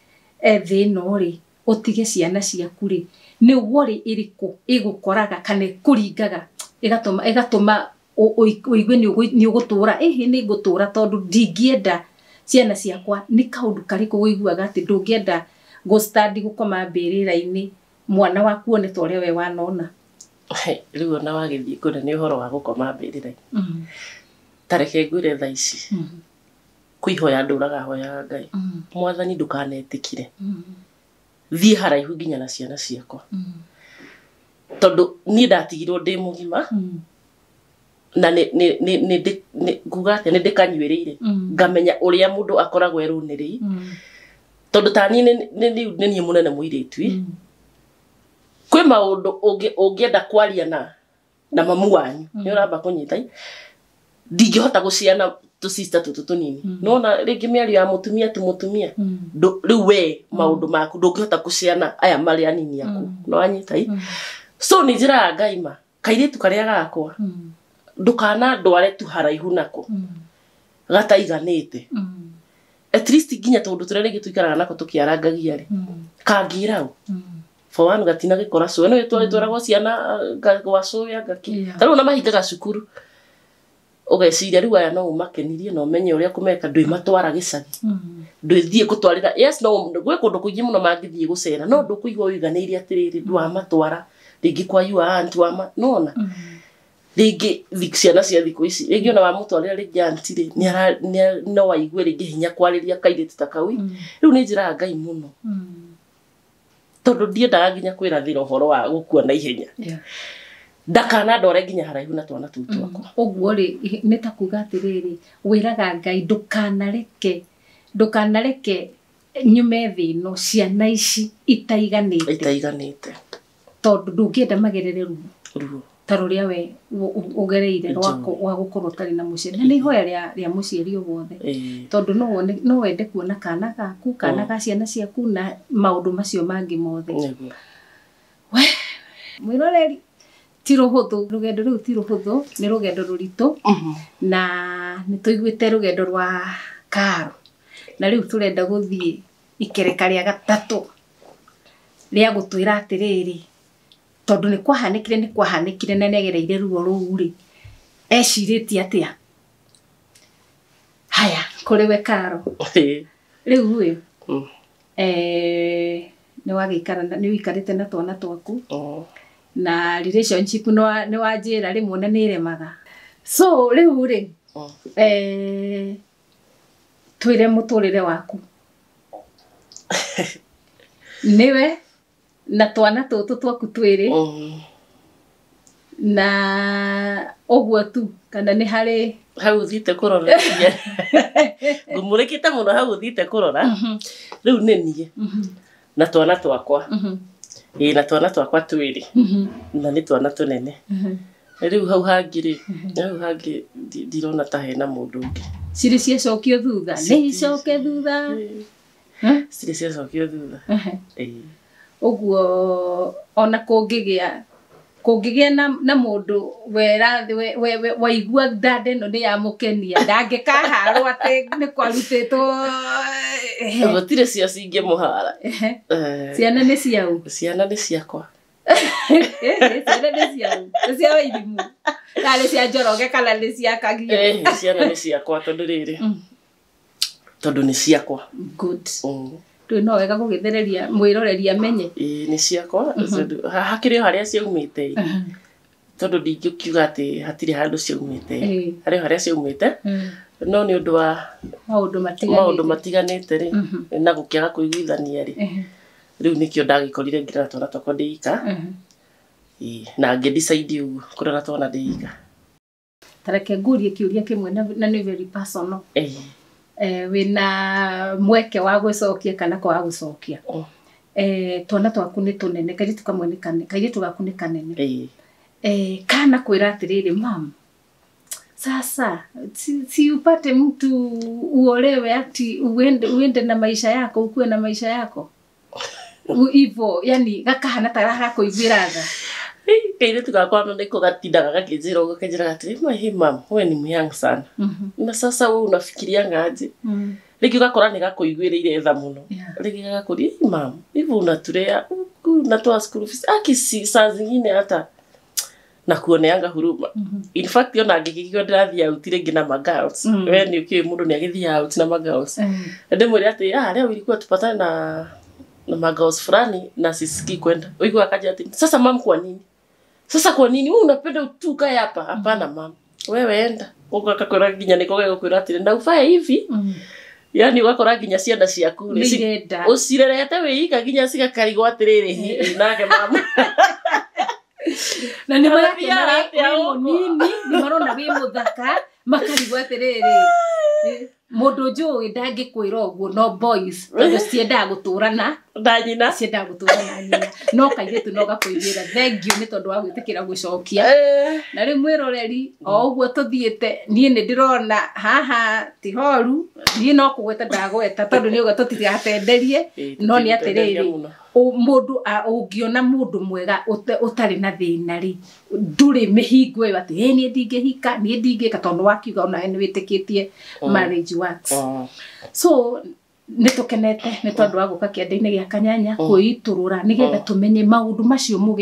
e, thä rä å tige ciana ciaku rä nä worä ä rä kå ä gå koraga kana kå ringaga ä gatåma åigue nä å gå tå ra ähä nä ngå tå ra tondå ndingäenda ciana ciakwa nä kaå ndå karä kå gå iguaga atä ndå ngä enda gå gå koma mbä rä ra-inä mwana waku one ta å rä a we wanona rä u ona wagä thiä kå nä å horo wa gå koma mbä rä ra mm-hmm. tareke ngwä re tha ici mm-hmm. kwä hoya ndå raga hoyaga ngai mm-hmm. mwathani ndå kanetĩkire mm -hmm thiä haraihu nginya na ciana ciakwa tondå niä ndatigirwo ndä må gima na nguga atä nä ndä kanyuä rä ire ngamenya å rä a må ndå akoragwo erå nä rä i tondå tani nä niä må nene må irä tui kwä maå ndå å ngä enda kwaria na mamu wanyu nä å ramba kå nyitai ndingä hota gå ciana tucista tutu tunini mm. Mm-hmm. nona rĩngĩ mĩario ya mũtumia tu mũtumia mm. Mm-hmm. rĩu we mm-hmm. maũndũ maku ndũngĩhota kũciana aya marĩ anini aku mm. no anyitai mm. so nĩ njĩra ya ngai ma kairĩtu karĩa gakwa ndũkana mm. ndware tu haraihu nako mm. gataiganĩte mm. at least nginya tũndũ tũrĩa rĩngĩ tũikaraga nako tũkĩarangagia rĩ mm. kangĩra ũ mm fowan gatina gä kora cå ä no gä twarä twaragwo ciana gwa cåya ngakä tarä u na mahingaga cukuru ugeciria rĩu aya no ũmakenirie na ũmenye ũrĩa kũmeka ndwĩ matwara gĩcagi ndũthiĩ gũtwarĩra yes no gwĩ kũndũ kũingĩ mũno mangĩthiĩ gũcera no ndũkũigua ũiganĩire atĩrĩrĩ ndwamatwara rĩngĩ kwa yua aunt wama nona mm-hmm. rĩngĩ ciana cia thikũ ici rĩngĩ ona wamũtwarĩra rĩngĩ antirĩ no waigue rĩngĩ hinya kwarĩria kairĩtu ta kau mm-hmm. rĩu nĩ njĩraga ngai mũno mm-hmm. tondũ ndiendaga nginya kwĩrathĩra ũhoro wa gũkua na ihenya yeah ndakana ndore nginya haraihu na twana tuu mm. twakwa ũguo ri ni ta kuga atiriri wiraga ngai ndũkanareke ndũkanareke nyume thi no ciana ici itaiganite itaiganite tondũ ndũngĩenda magerere ruo ta rũrĩa we ugereire wa gũkorwo ũtarĩ na mũciari na ni ihoya ria rĩa mũciari o wothe tondũ no wende kuona kana gaku kana ga ciana ciaku na maundu macio mangi mothe we ti rå hå thå rå gendo rä u ti rå hå thå nä rå gendo rå ritå uh-huh. na nä tå iguä te rå gendo rwa karo na rä u tå renda gå thiä ikereka rä a gatatå rä a gå twä ra atä rä rä tondå nä kwahanä kire nä kwahanä kire na nä agereire ruo rå u rä ecirä tie atä a haya kå rä we karo rä u ä mm. eh, nä wagä ikara nä wä ikarä te na twana twaku oh na relationship no ni wanjira ri na ni remaga so hu ri mm. eh twire muturire waku niwe na twana tutu twaku twire mm. na uguo tu kana ni harä hau thite kå rora ngumå rä kä te må no hau thite kå rora mhm. rä u nä niä mhm. na twana twakwa mm -hmm ä na twana twakwa twä rä mm-hmm. na nä twana tå nene mm-hmm. rä u hau hangä mm-hmm. rä hau hangä ndirona ta hena må ndå å ngä cirä ciacokio thutha nä icoke thutha cirä ciacokio thutha å guo ona kå ngä gä a kungigä na, na må ndå waigua dade no nä yamå kenia ndangä kaharwo atä nä kwarutĩtwo gũtirĩ cio cingĩmũhara ciana nä ciau ciana nä ciakwa ciana nĩ ciau nĩ cia wĩirimũ kana nĩ cia njoroge kana nĩ cia kagia ciana nĩ ciakwa tondũ rĩrĩ mm. tondũ nĩ ciakwa good rĩu mm. no wega gũgĩthereria mwĩroreri amenye ĩĩ nĩ ciakwa mm-hmm. tondũ hakĩrĩ o harĩa ciaumĩte mm-hmm. tondũ ndingĩkiuga atĩ hatirĩ ciaumä te harĩ o harĩa ciaumĩte mm no nä å ndå wa maå ndå matiganä te rä na gå kä aga kå iguithania rä mhm. rä u nä kä o ndagä korire ngä rera twana ndä ika mhm. na ngä decide å guo kå rora twana ndä ika tareke ngårie kä å ria kä mwe na nä very personal wä na mweke wa gwä cokia kana kwaga gå cokia twana twaku nä tå nene kairä tå kamwe kairä gaku nä kanene kana kwä ra atä rä rä mamu sasa si, si upate mtu uolewe ati uende, uende na maisha yako ukuwe na maisha yako hivo yani gakahana taragakuiguira tha kairitu gakwa no ndiko gatindaga gakinjira gakinjira gati he mam we ni myangu sana mhm. na sasa wewe unafikiria ngaji mm -hmm. ni ũgakora nĩ tha muno rĩngĩ gagakũria mam hivyo unaturea una school fees akisi saa zingine hata na kuoneanga huruma mm -hmm. in fact ona ngĩgĩkio ndĩrathiĩ out rĩngĩ na magals mm -hmm. we nĩ ũkĩũĩ mũndũ ni agithia out na magals mm -hmm. ndĩmwĩre atĩ ah, leo ilikuwa tupatane na na magals fulani na sisiki kwenda uigu akaja ati sasa mam kwa nini sasa kwa nini wewe unapenda utuka hapa mm. hapana mam wewe enda akakora ginya ugakakora nginya nikoge ati na ufaya hivi mm. yani ugakora nginya ciana cia si, usirerete wiika nginya cigakarigwo tiriri nake mama na nä marakå ni nä marona wä må thaka makarigwa atä rä rä må ndå njå ä ndangä kwä ra å guo no ciendaga gå tå rana tå nyina ciendaga gũtũra na nyina no kairĩtu no gakwĩrĩra thengiũ nĩ tondũ wa gå cokia eh. na mwä roreri o te niä nä ndä rona haha ti horu niĩ no kũgweta ndagweta å nĩ tå tigatenderie no nĩ ngä ona må ndå mwega tarä na thĩna rĩ ndũrĩ mĩhingo ĩyo atĩ ĩ niĩ ndingĩhika niĩ ndingĩka tondũ wakiuga onawe nĩ wĩtĩkĩtie oh. marriage works oh. so nä tå kenete nä tondå wa gå ka kanyanya oh. kuiturura nä getha oh. tå menye macio må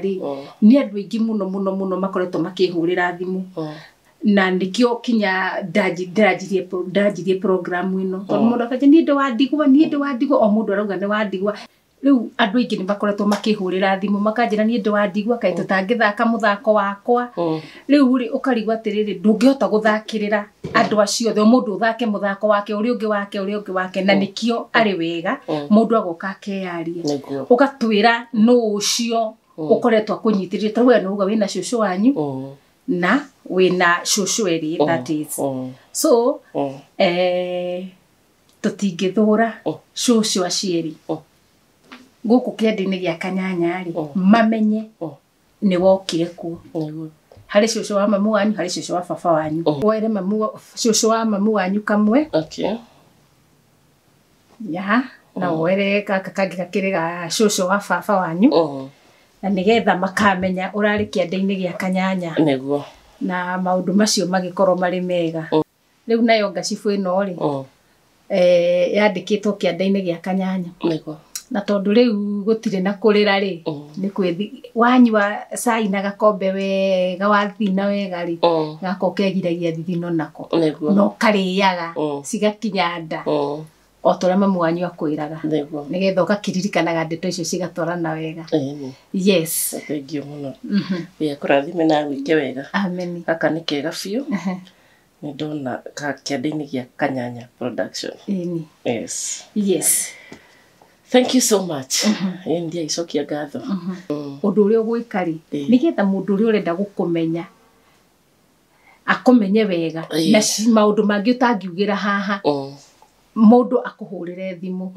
ri oh. ni andu ingi muno muno muno mũno makoretwo makĩhũrä ra na nikio kinya ndajirie ndajirie programu ino tondu mundu akanja wadigwa ni nie wadigwa o mundu arauga ni wadigwa riu andu aingi ni makoretwo makihurira thimu makanjira nie ndiwandigua kai tutangithaka muthako wakwa riu ri ukarigwa atiriri ndungihota guthakirira andu acio othe mundu uthake muthako wake uria ungi wake uria ungi wake na nikio ari wega mundu agoka akeyaria ugatwira nuu ucio ukoretwo akunyitiriire ta we nuga wina cucu wanyu na wina cucu eri that is so eh tutingithura cucu acieri guku kĩendi-inĩ gĩa kanyanya-rĩ oh. mamenye oh. nĩ wokire kuo oh. harĩ cũcũ wa mamu wanyu harĩ cũcũ wa baba wanyu were mamu cũcũ wa mamu wanyu kamwe okay. ya na woere gaka kangĩ gakĩrĩ ga cũcũ wa baba wanyu na nĩgetha makamenya ũrarĩ kĩande-inĩ gĩa kanyanya nĩguo na maũndũ macio magĩkorwo marĩ mega rĩu nayo ngacibũ ĩno-rĩ eh, yandĩkĩtwo kĩande-inĩ gĩa kanyanya nĩguo na tondu riu gutire na kurira ri oh. ni kwithi wanyua cai na gakombe wega wathina wega ri oh. å kegiragia thithino nako no karä aga oh. cigakinya nda oh. o ta rä a mamu wanyu akwäraga nä getha å gakiririkanaga ndeto icio cigatwarana wega yes oh, kå mm-hmm. rathime na wike wega gaka nä kega biå nä ndona kĩanda-inĩ gĩa kanyanya production yes yes thank you so much mm-hmm. ndia icokia ngatho undu mm-hmm. uria ugwika ri nigetha mundu uria urenda gukumenya akumenye wega na maundu mangi utangiugira haha mundu akuhurire thimu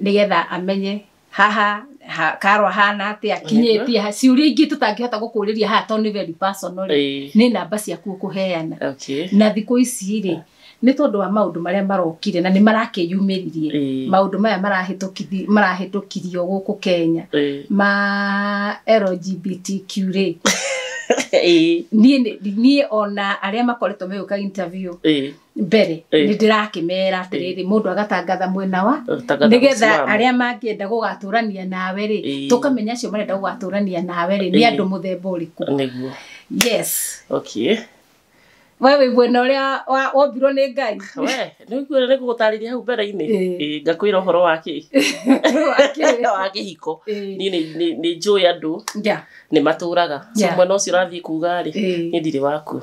nigetha amenye haha ha, karwa hana atä akinyätie ha, ciuria ingä tå tangä hota gå kå rä ria haha tondå nä nä namba ciaku å kå heana na thikå ici rä ah nä tondå wa maå ndå marä a marokire na nä yumä ririe maå ndå maya tå kirio gå kå kenya ma lgbtq niä ona arä a makoretwo megå ka mbere nä ndä rakä mera atä rä rä må ndå agatangatha mwena wa nä getha arä a mangä enda gå gatå rania nawe rä tå kamenya acio marenda gå gatå rania nawe rä nä andå må themba å rä kå yes okay we wä mwena å rä a wombirwo nä ngai nä guä nä gå gå tarä ria hau mbere-inä eh. eh, ngakwä ra å horo wa kä wa kä hiko eh. niä njå ä andå nä matå raga mwena å cio å rathiä kugarä nä ndirä waku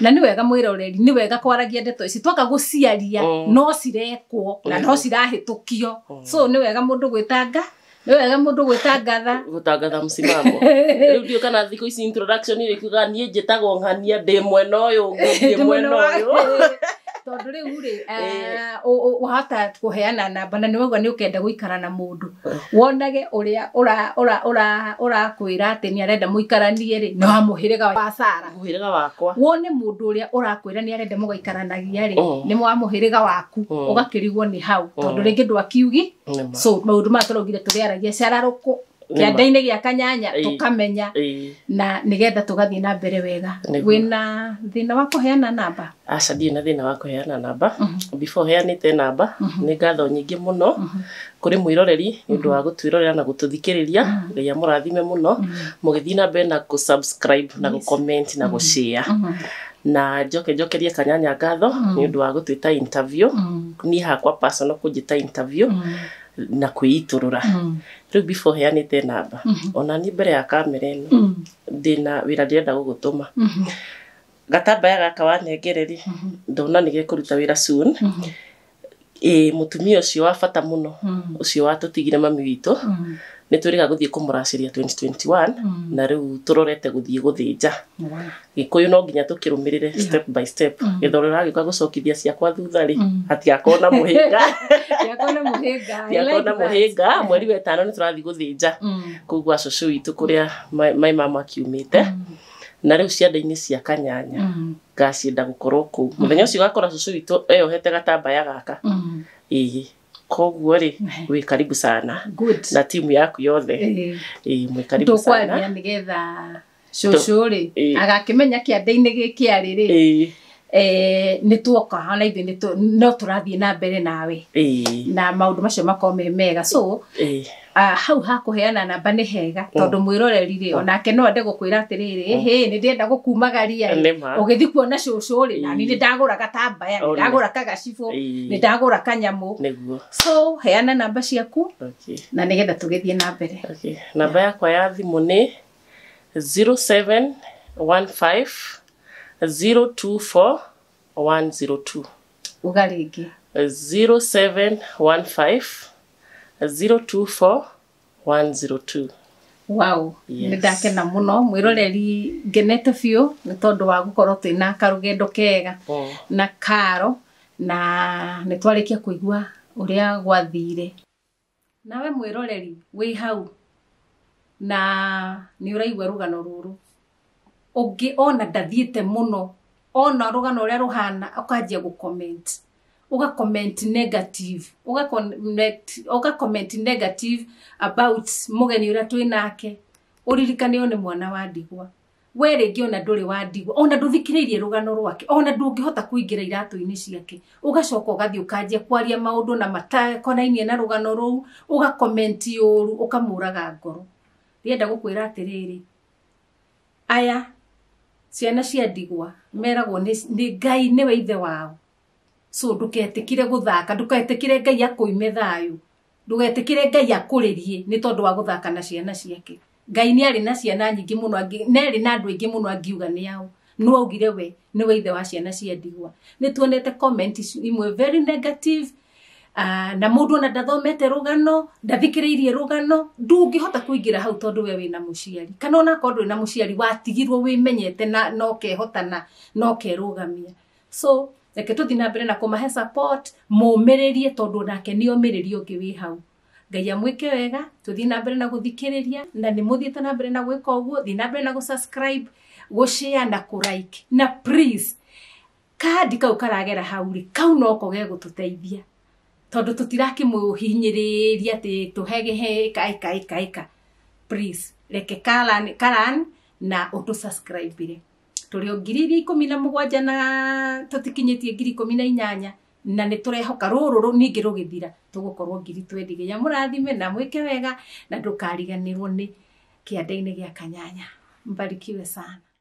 na nä wega mwä roreri nä wega kwaragia ndeto ici twaka gå ciaria mm. no cirekwo na no mm. cirahä tå kio mm. so nä wega må ndå gwä tanga nä wega må ndå gwä tangatha gå tangatha må cimamo rä u ndiå kana thikå ici ä rä kuga niä njä tagwo ng'ania ndä mwena å yå ngä mwena å yå tondå rä u rä wahota eh. eh, kå heana namba na nä waigua nä å kenda gå ikara na må ndå wonage å rä a å rakwä ra atä nä arenda må ikaranie rä na wamå hä rä ga wa sara må wakwa wone må ndå å rä a å rakwä ra nä arenda må gaikaranagia rä oh. nä wa må hä rä ga waku å oh. gakä rigwo nä hau tondå oh. rä ngä ndå akiugi maå ndå maya tå raugire tå rä aragia ciararå kå kĩanda-inä gä a kanyanya tå kamenya na nä getha tå gathiä na mbere wega wä na thä na wa kå heana namba aca ndirä na thä mhm. mhm. mhm. na wa kå heana namba before heanä te namba nä ngatho nyingä må no kå rä mwĩroreri nä å ndå wa gå twä rorera na gå tå thikä rä ria rä må rathime må no må gä thiä na mbere na gå na gå na gå na njoke njokerie kanyanya ngatho mm. nä å ndå wa gå twä ta interview mm. niä hakwa personal kå njä ta interview na kwä itå rå ra rä u bibo heanä te namba mhm. ona ni mbere ya kamera ä no mhm. ndä na wä ra ndä ndina gå gå tå ma mhm. gatamba ya gaka wanengereri ndona nä ni gekuruta wira må tumia å cio wa bata må no å cio watå tigire mami witu nä twä rä ga gå thiä kå må racä ria na rä u tå rorete gå thiä gå thä nja gä kå yå no nginya tå kä rå mä rä re hmm. gä thoro ragä ka gå cokithia ciakwa thutharä hmm. hatigakorwo na må hä ngatigakorwo na må hä nga mweri wetano nä tå rathiä gå thä nja hmm. koguo acåcå witå kå rä a maä mama akiumä te na rä u cianda cia kanyanya ngacienda gå korwo kå u må thenya å cio ũgakora cåcå witå eyohete gatambaya gaka ĩĩ Koguo rä wĩ karibu sana Good. na timu yaku yothe e, e, mwĩ karibu sana. agakä menya kä rĩ agakĩmenya kĩande-inĩ gĩkĩarĩ rĩ Eh, nä tuoka ona ithuä no tå rathiä na mbere nawe na maå ndå macio makorwo me mega so ah, hau ha kå heana namba nä hega mm. tondå mwä roreri mm. onake no ende gå kwä ra atä rä mm. rä hä nä ndä gå kumagaria å gä thi kuona cå cå rä nani nä ndagå ra gatambaya nä ndagå ra kagacibå nä ndagå ra kanyamå so heana namba ciaku na nä getha tå gä thiä na mbere namba yakwa ya thimå nä 0715 024102 uga rĩngĩ 0715 024102 wow yes. nä ndakena må no mwä roreri ngenete biå nä tondå wa gå korwo twä na karå kega mm. na karo na nä twarä kia kå igua å rä a gwathire nawe mwä roreri wä hau na nä å raigua rå gano rå rå ungi ona ndathiite muno ona rugano uria ruhana ukanjia gu comment uga comment negative uga connect uga comment negative about mugeni uria twinake nake uririkanio ni mwana wa ndigwa we rĩngĩ ona ndũrĩ wa ndigwa ona ndũthikĩrĩirie rũgano rwake ona ndũngĩhota kũingĩra iratũ-inĩ ciake ũgacoka ũgathiĩ ũkanjia kwaria maũndũ na matakonainie na rũgano rũu ũgakomenti ũũru ũkamũraga ngoro rĩenda gũkwĩra atĩrĩrĩ aya ciana cia ndigwa meragwo nä ngai nĩwe ithe wao so ndũketikire gũthaka ndũketikire ngai akũime thayũ ndũgetikire ngai rie nä tondå wa thaka na ciana ciake ngai nä arä na ciana nyingĩ mũno nĩ arĩ na andũ aingĩ mũno angiuga nä ao no augire we nä weithe wa ciana cia ndigwa nä tuonete imwe very negative Uh, na mundu ona ndathomete rugano ndathikiriirie rugano ndungihota kuingira hau tondu we wina muciari kana ona korwo nduri na muciari watigirwo wimenyete na no kehotana no kerugamia so reke tuthi na mbere na kumahe support mumiririe tondu nake ni umiririe ungi wi hau ngai amwike wega tuthi na mbere na guthikiriria na ni muthiite na mbere na gwika uguo thi na mbere na gusubscribe gushare na kulike na please kandi kau karagera hau ri kau no ko gegå tondu tutirakimuhinyiriria ati he kai kai kai ka please reke karan karan na utu subscribe turi o ngiri iria ikumi na mugwanja na tutikinyetie ngiri ikumi na inyanya na nä tå rehoka rå rå rå ningä rå gä thira tå gå korwo ngiri twendi nya må na mwike ke wega na ndå kariganä rwo nä kä gä a kanyanya mbarikiwe sana